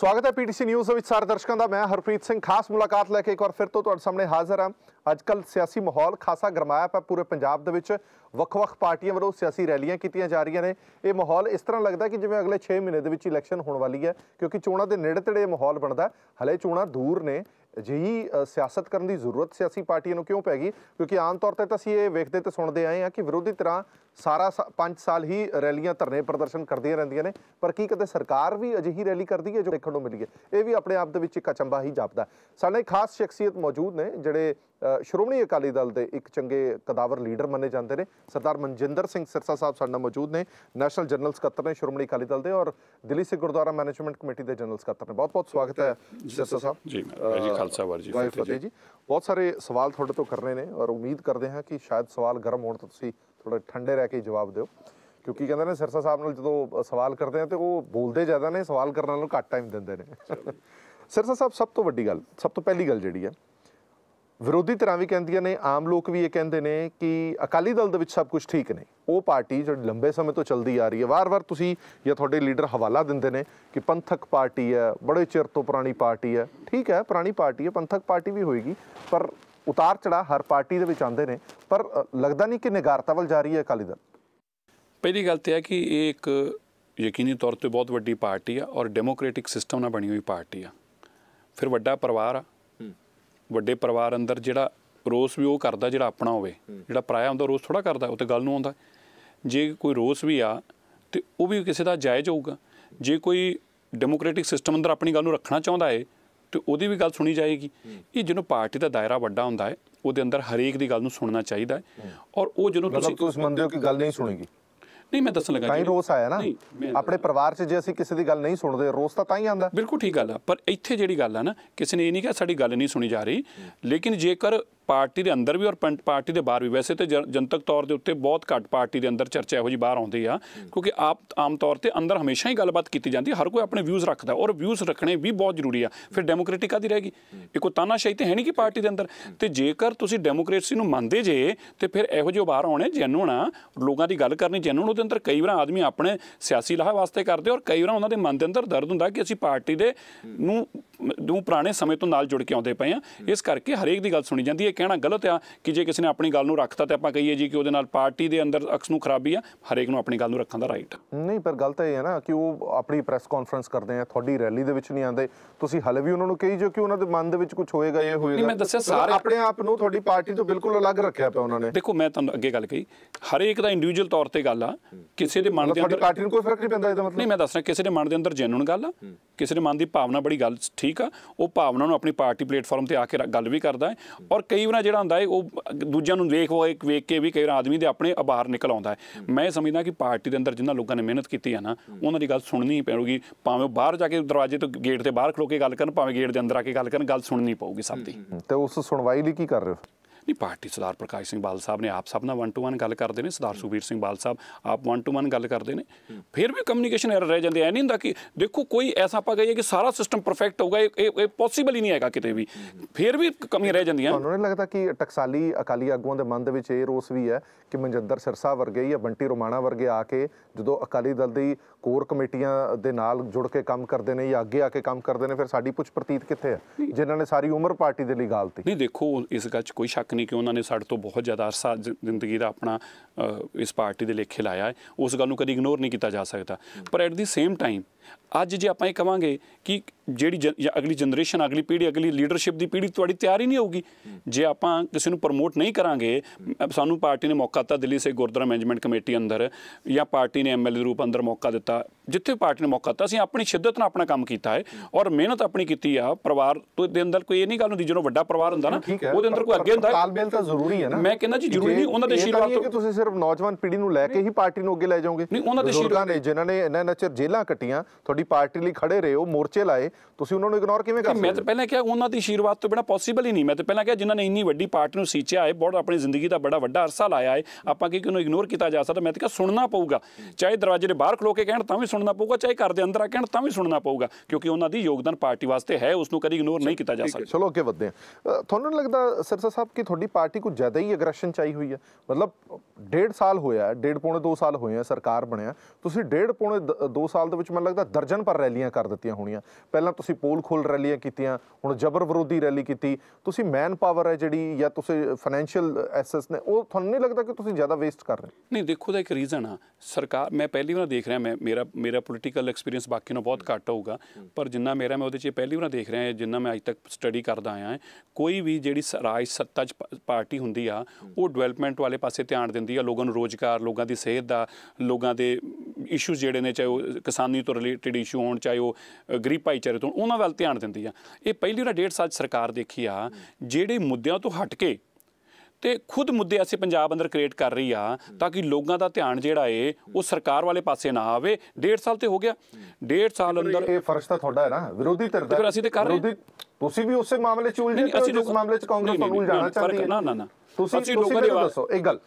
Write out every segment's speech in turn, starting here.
ਸਵਾਗਤ ਹੈ PTC news ਵਿੱਚ ਸਾਰੇ ਦਰਸ਼ਕਾਂ ਦਾ ਮੈਂ ਹਰਪ੍ਰੀਤ ਸਿੰਘ ਖਾਸ ਮੁਲਾਕਾਤ ਲੈ ਕੇ ਇੱਕ ਵਾਰ ਫਿਰ ਤੋਂ ਤੁਹਾਡੇ ਸਾਹਮਣੇ ਹਾਜ਼ਰ ਹਾਂ ਅੱਜਕੱਲ ਸਿਆਸੀ ਮਾਹੌਲ ਖਾਸਾ ਗਰਮਾਇਆ ਪਿਆ ਪੂਰੇ ਪੰਜਾਬ ਦੇ ਵਿੱਚ ਵੱਖ-ਵੱਖ ਪਾਰਟੀਆਂ ਵੱਲੋਂ ਸਿਆਸੀ ਰੈਲੀਆਂ ਕੀਤੀਆਂ ਜਾ ਰਹੀਆਂ ਨੇ ਇਹ ਮਾਹੌਲ ਇਸ ਤਰ੍ਹਾਂ ਲੱਗਦਾ ਕਿ ਜਿਵੇਂ ਅਗਲੇ 6 ਮਹੀਨੇ ਦੇ ਵਿੱਚ ਇਲੈਕਸ਼ਨ ਹੋਣ ਵਾਲੀ ਹੈ ਕਿਉਂਕਿ ਚੋਣਾਂ ਦੇ ਨੇੜੇ ਤੇੜੇ ਮਾਹੌਲ ਬਣਦਾ ਹਲੇ ਚੋਣਾਂ ਦੂਰ ਨੇ ਅਜਿਹੀ ਸਿਆਸਤ ਕਰਨ ਦੀ ਜ਼ਰੂਰਤ ਸਿਆਸੀ ਪਾਰਟੀਆਂ ਨੂੰ ਕਿਉਂ ਪੈ ਗਈ ਕਿਉਂਕਿ ਆਮ ਤੌਰ ਤੇ ਤਾਂ ਅਸੀਂ ਇਹ ਵੇਖਦੇ ਤੇ ਸੁਣਦੇ ਆਏ ਹਾਂ ਕਿ ਵਿਰੋਧੀ ਧਿਰਾਂ ਸਾਰਾ 5 ਸਾਲ ਹੀ ਰੈਲੀਆਂ ਧਰਨੇ ਪ੍ਰਦਰਸ਼ਨ ਕਰਦੀਆਂ ਰਹਿੰਦੀਆਂ ਨੇ ਪਰ ਕੀ ਕਦੇ ਸਰਕਾਰ ਵੀ ਅਜਿਹੀ ਰੈਲੀ ਕਰਦੀ ਹੈ ਜੋ ਦੇਖਣ ਨੂੰ ਮਿਲੀ ਹੈ ਇਹ ਵੀ ਆਪਣੇ ਆਪ ਦੇ ਵਿੱਚ ਇੱਕ ਅਚੰਭਾ ਹੀ ਜਾਪਦਾ ਸਾਡੇ ਖਾਸ ਸ਼ਖਸੀਅਤ ਮੌਜੂਦ ਨੇ ਜਿਹੜੇ ਸ਼੍ਰੋਮਣੀ ਅਕਾਲੀ ਦਲ ਦੇ ਇੱਕ ਚੰਗੇ ਕਦਾਵਰ ਲੀਡਰ ਮੰਨੇ ਜਾਂਦੇ ਨੇ ਸਰਦਾਰ ਮਨਜਿੰਦਰ ਸਿੰਘ ਸਿਰਸਾ ਸਾਹਿਬ ਸਾਡੇ ਨਾਲ ਮੌਜੂਦ ਨੇ ਨੈਸ਼ਨਲ ਜਨਰਲ ਸਕੱਤਰ ਨੇ ਸ਼੍ਰੋਮਣੀ ਅਕਾਲੀ ਦਲ ਦੇ ਔਰ ਦਿੱਲੀ ਸਿੱਖ ਗੁਰਦੁਆਰਾ ਮੈਨੇਜਮੈਂਟ ਕਮੇਟੀ ਦੇ ਜਨਰਲ ਸਕੱਤਰ ਨੇ ਬਹੁਤ-ਬਹੁਤ ਸਵਾਗਤ ਹੈ ਸਿਰਸਾ ਸਾਹਿਬ ਜੀ ਜੀ ਖਾਲਸਾ ਵਾਰ ਜੀ ਫਤਿਹ ਜੀ ਬਹੁਤ ਸਾਰੇ ਸਵਾਲ ਤੁਹਾਡੇ ਤੋਂ ਕਰਨੇ ਨੇ ਔਰ ਉਮੀਦ ਕਰਦੇ ਹਾਂ ਕਿ ਸ਼ਾਇਦ ਸਵਾਲ ਗਰਮ ਹੋਣ ਤੋਂ ਤੁਸੀਂ ਥੋੜੇ ਠੰਡੇ ਰਹਿ ਕੇ ਜਵਾਬ ਦਿਓ ਕਿਉਂਕਿ ਕਹਿੰਦੇ ਨੇ ਸਿਰਸਾ ਸਾਹਿਬ ਨਾਲ ਜਦੋਂ ਸਵਾਲ ਕਰਦੇ ਆ ਤੇ ਉਹ ਬੋਲਦੇ ਜ਼ਿਆਦਾ ਨੇ ਸਵਾਲ ਕਰਨ ਨਾਲੋਂ ਘੱਟ ਟਾਈਮ ਦਿੰਦੇ ਨੇ ਸਿਰਸਾ ਸਾਹਿਬ ਸਭ ਤੋਂ ਵੱਡੀ ਗੱਲ ਸਭ ਤੋਂ ਪਹਿਲੀ ਗੱਲ ਜਿਹੜੀ ਹੈ ਵਿਰੋਧੀ ਧਿਰਾਂ ਵੀ ਕਹਿੰਦੀਆਂ ਨੇ ਆਮ ਲੋਕ ਵੀ ਇਹ ਕਹਿੰਦੇ ਨੇ ਕਿ ਅਕਾਲੀ ਦਲ ਦੇ ਵਿੱਚ ਸਭ ਕੁਝ ਠੀਕ ਨਹੀਂ ਉਹ ਪਾਰਟੀ ਜਿਹੜੀ ਲੰਬੇ ਸਮੇਂ ਤੋਂ ਚੱਲਦੀ ਆ ਰਹੀ ਹੈ ਵਾਰ-ਵਾਰ ਤੁਸੀਂ ਜਾਂ ਤੁਹਾਡੇ ਲੀਡਰ ਹਵਾਲਾ ਦਿੰਦੇ ਨੇ ਕਿ ਪੰਥਕ ਪਾਰਟੀ ਹੈ ਬੜੇ ਚਿਰ ਤੋਂ ਪੁਰਾਣੀ ਪਾਰਟੀ ਹੈ ਠੀਕ ਹੈ ਪੁਰਾਣੀ ਪਾਰਟੀ ਹੈ ਪੰਥਕ ਪਾਰਟੀ ਵੀ ਹੋਏਗੀ ਪਰ ਉਤਾਰ ਚੜਾ ਹਰ ਪਾਰਟੀ ਦੇ ਵਿੱਚ ਆਉਂਦੇ ਨੇ ਪਰ ਲੱਗਦਾ ਨਹੀਂ ਕਿ ਨਿਗਾਰਤਾ ਵੱਲ ਜਾ ਰਹੀ ਹੈ ਅਕਾਲੀ ਦਲ ਪਹਿਲੀ ਗੱਲ ਤੇ ਹੈ ਕਿ ਇਹ ਇੱਕ ਯਕੀਨੀ ਤੌਰ ਤੇ ਬਹੁਤ ਵੱਡੀ ਪਾਰਟੀ ਹੈ ਔਰ ਡੈਮੋਕ੍ਰੈਟਿਕ ਸਿਸਟਮ ਨਾਲ ਬਣੀ ਹੋਈ ਪਾਰਟੀ ਹੈ ਫਿਰ ਵੱਡਾ ਪਰਿਵਾਰ ਆ ਵੱਡੇ ਪਰਿਵਾਰ ਅੰਦਰ ਜਿਹੜਾ ਰੋਸ ਵੀ ਉਹ ਕਰਦਾ ਜਿਹੜਾ ਆਪਣਾ ਹੋਵੇ ਜਿਹੜਾ ਪਰਾਇਆ ਹੁੰਦਾ ਰੋਸ ਥੋੜਾ ਕਰਦਾ ਉਹ ਤੇ ਗੱਲ ਨੂੰ ਆਉਂਦਾ ਜੇ ਕੋਈ ਰੋਸ ਵੀ ਆ ਤੇ ਉਹ ਵੀ ਕਿਸੇ ਦਾ ਜਾਇਜ਼ ਹੋਊਗਾ ਜੇ ਕੋਈ ਡੈਮੋਕ੍ਰੈਟਿਕ ਸਿਸਟਮ ਅੰਦਰ ਆਪਣੀ ਗੱਲ ਨੂੰ ਰੱਖਣਾ ਚਾਹੁੰਦਾ ਹੈ ਤੇ ਉਹਦੀ ਵੀ ਗੱਲ ਸੁਣੀ ਜਾਏਗੀ ਇਹ ਜਿਹਨੂੰ ਪਾਰਟੀ ਦਾ ਦਾਇਰਾ ਵੱਡਾ ਹੁੰਦਾ ਹੈ ਉਹਦੇ ਅੰਦਰ ਹਰੇਕ ਦੀ ਗੱਲ ਨੂੰ ਸੁਣਨਾ ਚਾਹੀਦਾ ਹੈ ਔਰ ਉਹ ਜਿਹਨੂੰ ਤੁਸੀਂ ਤੁਸੀਂ ਮੰਨਦੇ ਹੋ ਕਿ ਗੱਲ ਨਹੀਂ ਸੁਣੇਗੀ ਨਹੀਂ ਮੈਂ ਦੱਸਣ ਲੱਗਾ ਤਾਂ ਹੀ ਰੋਸ ਆਇਆ ਨਾ ਆਪਣੇ ਪਰਿਵਾਰ 'ਚ ਜੇ ਅਸੀਂ ਕਿਸੇ ਦੀ ਗੱਲ ਨਹੀਂ ਸੁਣਦੇ ਰੋਸ ਤਾਂ ਤਾਂ ਹੀ ਆਉਂਦਾ ਬਿਲਕੁਲ ਠੀਕ ਗੱਲ ਆ ਪਰ ਇੱਥੇ ਜਿਹੜੀ ਗੱਲ ਆ ਨਾ ਕਿਸੇ ਨੇ ਇਹ ਨਹੀਂ ਕਿਹਾ ਸਾਡੀ ਗੱਲ ਨਹੀਂ ਸੁਣੀ ਜਾ ਰਹੀ ਲੇਕਿਨ ਜੇਕਰ ਪਾਰਟੀ ਦੇ ਅੰਦਰ ਵੀ ਔਰ ਪਾਰਟੀ ਦੇ ਬਾਹਰ ਵੀ ਵੈਸੇ ਤੇ ਜਨਤਕ ਤੌਰ ਦੇ ਉੱਤੇ ਬਹੁਤ ਘੱਟ ਪਾਰਟੀ ਦੇ ਅੰਦਰ ਚਰਚਾ ਇਹੋ ਜੀ ਬਾਹਰ ਆਉਂਦੀ ਆ ਕਿਉਂਕਿ ਆਪ ਆਮ ਤੌਰ ਤੇ ਅੰਦਰ ਹਮੇਸ਼ਾ ਹੀ ਗੱਲਬਾਤ ਕੀਤੀ ਜਾਂਦੀ ਹਰ ਕੋਈ ਆਪਣੇ ਵਿਊਜ਼ ਰੱਖਦਾ ਔਰ ਵਿਊਜ਼ ਰੱਖਣੇ ਵੀ ਬਹੁਤ ਜ਼ਰੂਰੀ ਆ ਫਿਰ ਡੈਮੋਕ੍ਰੈਟਿਕ ਆਦੀ ਰਹੇਗੀ ਇਹ ਕੋ ਤਾਨਾਸ਼ਾਹੀ ਤੇ ਹੈ ਨਹੀਂ ਕਿ ਪਾਰਟੀ ਦੇ ਅੰਦਰ ਤੇ ਜੇਕਰ ਤੁਸੀਂ ਡੈਮੋਕ੍ਰੇਸੀ ਨੂੰ ਮੰਨਦੇ ਜੇ ਤੇ ਫਿਰ ਇਹੋ ਜਿਹੇ ਬਾਹਰ ਆਉਣੇ ਜੈਨੂਨ ਆ ਲੋਕਾਂ ਦੀ ਗੱਲ ਕਰਨੀ ਜੈਨੂਨ ਉਹਦੇ ਅੰਦਰ ਕਈ ਵਾਰ ਆਦਮੀ ਆਪਣੇ ਸਿਆਸੀ ਲਾਹਾ ਵਾਸਤੇ ਕਰਦੇ ਔਰ ਕਈ ਵਾਰ ਉਹਨਾਂ ਦੇ ਮਨ ਦੇ ਅੰਦਰ ਦਰਦ ਹੁੰਦਾ ਕਿ ਅਸੀਂ ਪਾਰਟੀ ਦੇ ਨੂੰ ਨੂੰ ਪੁਰਾਣੇ ਸਮੇਂ ਤੋਂ ਨਾਲ ਜੁੜ ਕੇ ਆਉਂਦੇ ਪਏ ਆ ਇਸ ਕਰਕੇ ਹਰੇਕ ਦੀ ਗੱਲ ਸੁਣੀ ਜਾਂਦੀ ਹੈ ਕਹਿਣਾ ਗਲਤ ਆ ਕਿ ਜੇ ਕਿਸੇ ਨੇ ਆਪਣੀ ਗੱਲ ਨੂੰ ਰੱਖਤਾ ਤੇ ਆਪਾਂ ਕਹੀਏ ਜੀ ਕਿ ਉਹਦੇ ਨਾਲ ਪਾਰਟੀ ਦੇ ਅੰਦਰ ਅਕਸ ਨੂੰ ਖਰਾਬੀ ਆ ਹਰੇਕ ਨੂੰ ਆਪਣੀ ਗੱਲ ਨੂੰ ਰੱਖਣ ਦਾ ਰਾਈਟ ਨਹੀਂ ਪਰ ਗੱਲ ਤਾਂ ਇਹ ਹੈ ਨਾ ਕਿ ਉਹ ਆਪਣੀ ਪ੍ਰੈਸ ਕਾਨਫਰੰਸ ਕਰਦੇ ਆ ਤੁਹਾਡੀ ਰੈਲੀ ਦੇ ਵਿੱਚ ਨਹੀਂ ਆਉਂਦੇ ਤੁਸੀਂ ਹਲੇ ਵੀ ਉਹਨਾਂ ਨੂੰ ਕਹੀ ਜੋ ਕਿ ਉਹਨਾਂ ਦੇ ਮਨ ਦੇ ਵਿੱਚ ਕੁਝ ਹੋਏਗਾ ਇਹ ਹੋਏਗਾ ਨਹੀਂ ਮੈਂ ਦੱਸਿਆ ਸਾਰੇ ਆਪਣੇ ਆਪ ਨੂੰ ਤੁਹਾਡੀ ਪਾਰਟੀ ਤੋਂ ਬਿਲਕੁਲ ਅਲੱਗ ਰੱਖਿਆ ਪਿਆ ਉਹਨਾਂ ਨੇ ਦੇਖੋ ਮੈਂ ਤੁਹਾਨੂੰ ਅੱਗੇ ਗੱਲ ਕਹੀ ਹਰੇਕ ਦਾ ਇੰਡੀਵਿਜੂਅਲ ਤੌਰ ਤੇ ਗੱਲ ਆ ਕਿਸੇ ਦੇ ਮਨ ਦੇ ਅੰਦਰ ਤੁਹਾਡੀ ਪਾਰਟੀ ਨੂੰ ਕੋਈ ਫਰਕ ਨਹੀਂ ਪੈਂਦਾ ਇਹਦਾ ਮਤਲਬ ਨਹੀਂ ਮੈਂ ਦੱਸ ਰਿਹਾ ਕਿਸੇ ਦੇ ਮਨ ਦੇ ਅੰਦਰ ਜੈਨੂਨ ਗੱਲ ਆ ਕਿਸੇ ਦੇ ਮਨ ਦੀ ਭਾਵਨਾ ਬੜੀ ਗੱਲ ਠੀਕ ਆ ਉਹ ਭਾਵਨਾ ਨੂੰ ਆਪਣੀ ਪਾਰਟੀ ਪਲੇਟਫਾਰਮ ਤੇ ਆ ਕੇ ਗੱਲ ਵੀ ਕਰਦਾ ਹੈ ਔਰ ਕਈ ਤੀਵਰਾ ਜਿਹੜਾ ਹੁੰਦਾ ਹੈ ਉਹ ਦੂਜਿਆਂ ਨੂੰ ਵੇਖ ਹੋਏ ਵੇਖ ਕੇ ਵੀ ਕਈ ਆਦਮੀ ਦੇ ਆਪਣੇ ਬਾਹਰ ਨਿਕਲ ਆਉਂਦਾ ਹੈ ਮੈਂ ਸਮਝਦਾ ਕਿ ਪਾਰਟੀ ਦੇ ਅੰਦਰ ਜਿੰਨਾ ਲੋਕਾਂ ਨੇ ਮਿਹਨਤ ਕੀਤੀ ਹੈ ਨਾ ਉਹਨਾਂ ਦੀ ਗੱਲ ਸੁਣਨੀ ਪੈਣਗੀ ਭਾਵੇਂ ਬਾਹਰ ਜਾ ਕੇ ਦਰਵਾਜ਼ੇ ਤੋਂ ਗੇਟ ਤੇ ਬਾਹਰ ਖਲੋ ਕੇ ਗੱਲ ਕਰਨ ਭਾਵੇਂ ਗੇਟ ਦੇ ਅੰਦਰ ਆ ਕੇ ਗੱਲ ਕਰਨ ਗੱਲ ਸੁਣਨੀ ਪਊਗੀ ਸਭ ਦੀ ਤੇ ਉਸ ਸੁਣਵਾਈ ਲਈ ਕੀ ਕਰ ਰਹੇ ਹੋ ਨਹੀਂ ਪਾਰਟੀ ਸਰਦਾਰ ਪ੍ਰਕਾਸ਼ ਸਿੰਘ ਬਾਲ ਸਾਹਿਬ ਨੇ ਆਪ ਸਭ ਨਾਲ 1 ਟੂ 1 ਗੱਲ ਕਰਦੇ ਨੇ ਸਰਦਾਰ ਸੁਬੀਰ ਸਿੰਘ ਬਾਲ ਸਾਹਿਬ ਆਪ 1 ਟੂ 1 ਗੱਲ ਕਰਦੇ ਨੇ ਫਿਰ ਵੀ ਕਮਿਊਨੀਕੇਸ਼ਨ ਐਰਰ ਰਹਿ ਜਾਂਦੇ ਐ ਨਹੀਂ ਹੁੰਦਾ ਕਿ ਦੇਖੋ ਕੋਈ ਐਸਾ ਆਪਾਂ ਕਹੀਏ ਕਿ ਸਾਰਾ ਸਿਸਟਮ ਪਰਫੈਕਟ ਹੋਊਗਾ ਇਹ ਪੋਸੀਬਲ ਹੀ ਨਹੀਂ ਹੈਗਾ ਕਿਤੇ ਵੀ ਫਿਰ ਵੀ ਕਮੀਆਂ ਰਹਿ ਜਾਂਦੀਆਂ ਤੁਹਾਨੂੰ ਨਹੀਂ ਲੱਗਦਾ ਕਿ ਟਕਸਾਲੀ ਅਕਾਲੀ ਆਗੂਆਂ ਦੇ ਮਨ ਦੇ ਵਿੱਚ ਇਹ ਰੋਸ ਵੀ ਹੈ ਕਿ ਮਨਜਿੰਦਰ ਸਰਸਾ ਵਰਗੇ ਜਾਂ ਬੰਟੀ ਰੋਮਾਣਾ ਵਰਗੇ ਆ ਕੇ ਜਦੋਂ ਅਕਾਲੀ ਦਲ ਦੀ ਕੋਰ ਕਮੇਟੀਆਂ ਦੇ ਨਾਲ ਜੁੜ ਕੇ ਕੰਮ ਕਰਦੇ ਨੇ ਜਾਂ ਅੱਗੇ ਆ ਕੇ ਕੰਮ ਕਰਦੇ ਨੇ ਫਿਰ ਸਾਡੀ ਪੁੱਛ ਪ੍ਰਤੀਤ ਕਿੱਥੇ ਹੈ ਜਿਨ੍ਹਾਂ ਨੇ ਸਾਰੀ ਉਮਰ ਪਾਰਟੀ ਦੇ ਲਈ ਗਾਲਤੀ ਨਹੀਂ ਦੇਖੋ ਇਸ ਗੱਲ 'ਚ ਕੋਈ ਸ਼ੱਕ ਨਹੀਂ ਕਿ ਉਹਨਾਂ ਨੇ ਸਾਡੇ ਤੋਂ ਬਹੁਤ ਜ਼ਿਆਦਾ ਅਰਸਾ ਜ਼ਿੰਦਗੀ ਦਾ ਆਪਣਾ ਇਸ ਪਾਰਟੀ ਦੇ ਲੇਖੇ ਲਾਇਆ ਹੈ ਉਸ ਗੱਲ ਨੂੰ ਕਦੀ ਇਗਨੋਰ ਨਹੀਂ ਕੀਤਾ ਜਾ ਸਕਦਾ ਪਰ ਐਟ ਦੀ ਸੇਮ ਟਾਈਮ ਅੱਜ ਜੇ ਆਪਾਂ ਇਹ ਕਵਾਂਗੇ ਕਿ ਜਿਹੜੀ ਅਗਲੀ ਜਨਰੇਸ਼ਨ ਅਗਲੀ ਪੀੜ੍ਹੀ ਅਗਲੀ ਲੀਡਰਸ਼ਿਪ ਦੀ ਪੀੜ੍ਹੀ ਤੁਹਾਡੀ ਤਿਆਰ ਹੀ ਨਹੀਂ ਹੋਊਗੀ ਜੇ ਆਪਾਂ ਕਿਸੇ ਨੂੰ ਪ੍ਰਮੋਟ ਨਹੀਂ ਕਰਾਂਗੇ ਸਾਨੂੰ ਪਾਰਟੀ ਨੇ ਮੌਕਾ ਦਿੱਤਾ ਦਿੱਲੀ ਸੇ ਗੁਰਦੁਆਰਾ ਮੈਨੇਜਮੈਂਟ ਕਮੇਟੀ ਅੰਦਰ ਜਾਂ ਪਾਰਟੀ ਨੇ ਐਮਐਲਏ ਰੂਪ ਅੰਦਰ ਮੌਕਾ ਦਿੱਤਾ ਜਿੱਥੇ ਪਾਰਟੀ ਨੇ ਮੌਕਾ ਦਿੱਤਾ ਅਸੀਂ ਆਪਣੀ ਸ਼ਿੱਦਤ ਨਾਲ ਆਪਣਾ ਕੰਮ ਕੀਤਾ ਹੈ ਔਰ ਮਿਹਨਤ ਆਪਣੀ ਕੀਤੀ ਆ ਪਰਿਵਾਰ ਤੋਂ ਦੇ ਅੰਦਰ ਕੋਈ ਇਹ ਨਹੀਂ ਗੱਲ ਹੁੰਦੀ ਜਦੋਂ ਵੱਡਾ ਪਰਿਵਾਰ ਹੁੰਦਾ ਨਾ ਉਹਦੇ ਅੰਦਰ ਕੋਈ ਅੱਗੇ ਹੁੰਦਾ ਤਾਲਮੇਲ ਤਾਂ ਜ਼ਰੂਰੀ ਹੈ ਨਾ ਮੈਂ ਕਹਿੰਦਾ ਜੀ ਜ਼ਰੂਰੀ ਨਹੀਂ ਉਹਨਾਂ ਦੇ ਅਸ਼ੀਰਵਾਦ ਤੋਂ ਕਿ ਤੁਸੀਂ ਸਿਰਫ ਨੌਜਵਾਨ ਪੀੜ੍ਹੀ ਨੂੰ ਲੈ ਕੇ ਹੀ ਪਾਰਟੀ ਨੂੰ ਅੱਗੇ ਲੈ ਜਾਓਗੇ ਨਹੀਂ ਉਹਨਾਂ ਦੇ ਅਸ਼ੀਰਵਾਦ ਨੇ ਜਿਨ੍ਹਾਂ ਨੇ ਇਹਨਾਂ ਇਹਨਾਂ ਚਿਰ ਜੇਲਾਂ ਕੱਟੀਆਂ ਤੁਹਾਡੀ ਪਾਰਟੀ ਲਈ ਖੜੇ ਰਹੇ ਹੋ ਮੋਰਚੇ ਲਾਏ ਤੁਸੀਂ ਉਹਨਾਂ ਨੂੰ ਇਗਨੋਰ ਕਿਵੇਂ ਕਰ ਸਕਦੇ ਮੈਂ ਤਾਂ ਪਹਿਲਾਂ ਕਿਹਾ ਉਹਨਾਂ ਦੀ ਅਸ਼ੀਰਵਾਦ ਤੋਂ ਬਿਨਾ ਪੋਸੀਬਲ ਹੀ ਨਹੀਂ ਮੈਂ ਤਾਂ ਪਹਿਲਾਂ ਕਿਹਾ ਜਿਨ੍ਹਾਂ ਨੇ ਇੰਨੀ ਵੱਡੀ ਪਾਰਟੀ ਨੂੰ ਸੀਚਿਆ ਹੈ ਬਹੁਤ ਆਪਣੀ ਜ਼ਿੰਦਗੀ ਦਾ ਬੜਾ ਵੱਡਾ ਅਰਸਾ ਲਾਇਆ ਹੈ ਆਪਾਂ ਕਿ ਕਿਉਂ ਇਗਨੋਰ ਕੀਤਾ ਜਾ ਸਕਦਾ ਮੈਂ ਤਾਂ ਕਿਹਾ ਸੁਣਨਾ ਪਊਗਾ ਚਾਹੇ ਦਰਵਾਜ਼ੇ ਦੇ ਬਾਹਰ ਖਲੋ ਕੇ ਕਹਿਣ ਤਾਂ ਵੀ ਸੁਣਨਾ ਪਊਗਾ ਚਾਹੇ ਘਰ ਦੇ ਅੰਦਰ ਆ ਕਹਿਣ ਤਾਂ ਵੀ ਸੁਣਨਾ ਪਊਗਾ ਕਿਉਂਕਿ ਉਹਨਾਂ ਦੀ ਯੋਗਦਾਨ ਪਾਰਟੀ ਵਾਸਤੇ ਹੈ ਉਸ ਨੂੰ ਕਦੀ ਇਗਨੋਰ ਨਹੀਂ ਕੀਤਾ ਜਾ ਸਕਦਾ ਚਲੋ ਅੱਗੇ ਵਧਦੇ ਹਾਂ ਤੁਹਾਨੂੰ ਲੱਗਦਾ ਸਰਸਾ ਸਾਹਿਬ ਕਿ ਤੁਹਾਡੀ ਪਾਰਟੀ ਕੋ ਜ਼ਿਆਦਾ ਹੀ ਐਗਰੈਸ਼ਨ ਚਾਹੀ ਹੋਈ ਹੈ ਮਤਲਬ ਡੇਢ ਸਾਲ ਹੋਇਆ ਡੇਢ ਪੌਣੇ 2 ਸਾਲ ਹੋਏ ਆ ਸਰਕਾਰ ਬਣਿਆ ਤੁਸੀਂ ਡੇਢ ਪੌਣੇ 2 ਸਾਲ ਦੇ ਵਿੱਚ ਮੈਨੂੰ ਲੱਗਦਾ ਦਰਜਨ ਪਰ ਰੈਲੀਆਂ ਕਰ ਦਿੱਤੀਆਂ ਹੋਣੀਆਂ ਪਹਿਲਾਂ ਤੁਸੀਂ ਪੋਲ ਖੋਲ ਰੈਲੀਆਂ ਕੀਤੀਆਂ ਹੁਣ ਜਬਰ ਵਿਰੋਧੀ ਰੈਲੀ ਕੀਤੀ ਤੁਸੀਂ ਮੈਨ ਪਾਵਰ ਹੈ ਜਿਹੜੀ ਜਾਂ ਤੁਸੀਂ ਫਾਈਨੈਂਸ਼ੀਅਲ ਐਸੈਸ ਨੇ ਉਹ ਤੁਹਾਨੂੰ ਨਹੀਂ ਲੱਗਦਾ ਕਿ ਤੁਸੀਂ ਜ਼ਿਆਦਾ ਵੇਸਟ ਕਰ ਰਹੇ ਨਹੀਂ ਦੇਖੋ ਦਾ ਇੱਕ ਰੀਜ਼ਨ ਆ ਸਰਕਾਰ ਮੈਂ ਪਹਿਲੀ ਵਾਰ ਦੇਖ ਰਿਹਾ ਮੈਂ ਮੇਰਾ ਮੇਰਾ ਪੋਲੀਟੀਕਲ ਐਕਸਪੀਰੀਅੰਸ ਬਾਕੀ ਨੂੰ ਬਹੁਤ ਘੱਟ ਹੋਊਗਾ ਪਰ ਜਿੰਨਾ ਮੇਰਾ ਮੈਂ ਉਹਦੇ 'ਚ ਪਹਿਲੀ ਵਾਰ ਦੇਖ ਰਿਹਾ ਜਿੰਨਾ ਮੈਂ ਅੱਜ ਤੱਕ ਸਟੱਡੀ ਕਰਦਾ ਆਇਆ ਹਾਂ ਕੋਈ ਵੀ ਜਿਹੜੀ ਰਾਜ ਸੱਤਾ 'ਚ ਪਾਰਟੀ ਹੁੰਦੀ ਆ ਉਹ ਡਿਵੈਲਪਮੈਂਟ ਵਾਲੇ ਪਾਸੇ ਧਿਆਨ ਦਿੰਦੀ ਆ ਲੋਕਾਂ ਨੂੰ ਰੋਜ਼ਗਾਰ ਲੋਕਾਂ ਦੀ ਸਿਹਤ ਦਾ ਲੋਕਾਂ ਦੇ ਇਸ਼ੂਜ਼ ਜਿਹੜੇ ਨੇ ਚਾਹੇ ਕਿਸਾਨੀ ਤੋਂ ਰਿਲੇਟਡ ਇਸ਼ੂ ਹੋਣ ਚਾਹੇ ਉਹ ਗਰੀਬ ਭਾਈਚਾਰੇ ਤੋਂ ਉਹਨਾਂ ਵੱਲ ਧਿਆਨ ਦਿੰਦੀ ਆ ਇਹ ਪਹਿਲੀ ਉਹਨਾਂ ਡੇਢ ਸਾਲ ਸਰਕਾਰ ਦੇਖੀ ਆ ਜਿਹੜੇ ਮੁੱਦਿਆਂ ਤੋਂ ਹਟ ਕੇ ਤੇ ਖੁਦ ਮੁੱਦੇ ਅਸੀਂ ਪੰਜਾਬ ਅੰਦਰ ਕ੍ਰੀਏਟ ਕਰ ਰਹੀ ਆ ਤਾਂ ਕਿ ਲੋਕਾਂ ਦਾ ਧਿਆਨ ਜਿਹੜਾ ਏ ਉਹ ਸਰਕਾਰ ਵਾਲੇ ਪਾਸੇ ਨਾ ਆਵੇ ਡੇਢ ਸਾਲ ਤੇ ਹੋ ਗਿਆ ਡੇਢ ਸਾਲ ਅੰਦਰ ਇਹ ਫਰਜ਼ ਤਾਂ ਤੁਹਾਡਾ ਹੈ ਨਾ ਵਿਰੋਧੀ ਧਿਰ ਦਾ ਫਿਰ ਅਸੀਂ ਤੇ ਕਰ ਰਹੇ ਤੁਸੀਂ ਵੀ ਉਸੇ ਮਾਮਲੇ ਚ ਉਲਝੇ ਹੋ ਉਸ ਮਾਮਲੇ ਚ ਕਾਂਗਰਸ ਨੂੰ ਉਲਝਾਣਾ ਚਾਹੁੰਦੀ ਹੈ ਨਾ ਨਾ ਨਾ ਤੁਸੀਂ ਤੁਸੀਂ ਦੱਸੋ ਇੱਕ ਗੱਲ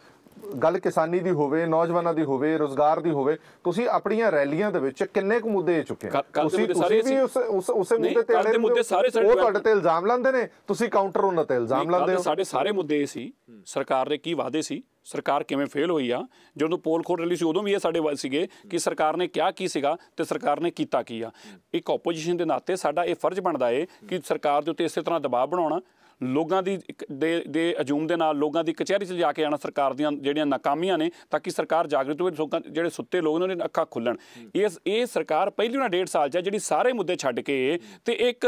ਗੱਲ ਕਿਸਾਨੀ ਦੀ ਹੋਵੇ ਨੌਜਵਾਨਾਂ ਦੀ ਹੋਵੇ ਰੋਜ਼ਗਾਰ ਦੀ ਹੋਵੇ ਤੁਸੀਂ ਆਪਣੀਆਂ ਰੈਲੀਆਂ ਦੇ ਵਿੱਚ ਕਿੰਨੇ ਕੁ ਮੁੱਦੇ ਚੁੱਕੇ ਤੁਸੀਂ ਤੁਸੀਂ ਵੀ ਉਸ ਉਸ ਉਸੇ ਮੁੱਦੇ ਤੇ ਆਲੇ ਮੁੱਦੇ ਸਾਰੇ ਉਹ ਤੁਹਾਡੇ ਤੇ ਇਲਜ਼ਾਮ ਲਾਉਂਦੇ ਨੇ ਤੁਸੀਂ ਕਾਊਂਟਰ ਉਹਨਾਂ ਤੇ ਇਲਜ਼ਾਮ ਲਾਉਂਦੇ ਹੋ ਸਾਡੇ ਸਾਰੇ ਮੁੱਦੇ ਇਹ ਸੀ ਸਰਕਾਰ ਦੇ ਕੀ ਵਾਅਦੇ ਸੀ ਸਰਕਾਰ ਕਿਵੇਂ ਫੇਲ ਹੋਈ ਆ ਜਦੋਂ ਪੋਲ ਖੋਲ ਰਹੀ ਸੀ ਉਦੋਂ ਵੀ ਇਹ ਸਾਡੇ ਵਾਅਦੇ ਸੀਗੇ ਕਿ ਸਰਕਾਰ ਨੇ ਕਿਹਾ ਕੀ ਸੀਗਾ ਤੇ ਸਰਕਾਰ ਨੇ ਕੀਤਾ ਕੀ ਆ ਇੱਕ ਆਪੋਜੀਸ਼ਨ ਦੇ ਨਾਤੇ ਸਾਡਾ ਇਹ ਫਰਜ਼ ਬਣਦਾ ਏ ਕਿ ਸਰਕਾਰ ਦੇ ਉੱਤੇ ਇਸੇ ਤਰ੍ਹਾਂ ਦਬਾਅ ਬਣਾਉਣਾ ਲੋਕਾਂ ਦੀ ਦੇ ਦੇ ਅਜੂਮ ਦੇ ਨਾਲ ਲੋਕਾਂ ਦੀ ਕਚਹਿਰੀ 'ਚ ਜਾ ਕੇ ਆਣਾ ਸਰਕਾਰ ਦੀਆਂ ਜਿਹੜੀਆਂ ਨਾਕਾਮੀਆਂ ਨੇ ਤਾਂ ਕਿ ਸਰਕਾਰ ਜਾਗਰਤ ਹੋਵੇ ਲੋਕਾਂ ਜਿਹੜੇ ਸੁੱਤੇ ਲੋਕ ਨੇ ਉਹਨਾਂ ਦੀ ਅੱਖਾਂ ਖੁੱਲਣ ਇਸ ਇਹ ਸਰਕਾਰ ਪਹਿਲੀ ਉਹਨਾਂ ਡੇਢ ਸਾਲ 'ਚ ਜਿਹੜੀ ਸਾਰੇ ਮੁੱਦੇ ਛੱਡ ਕੇ ਤੇ ਇੱਕ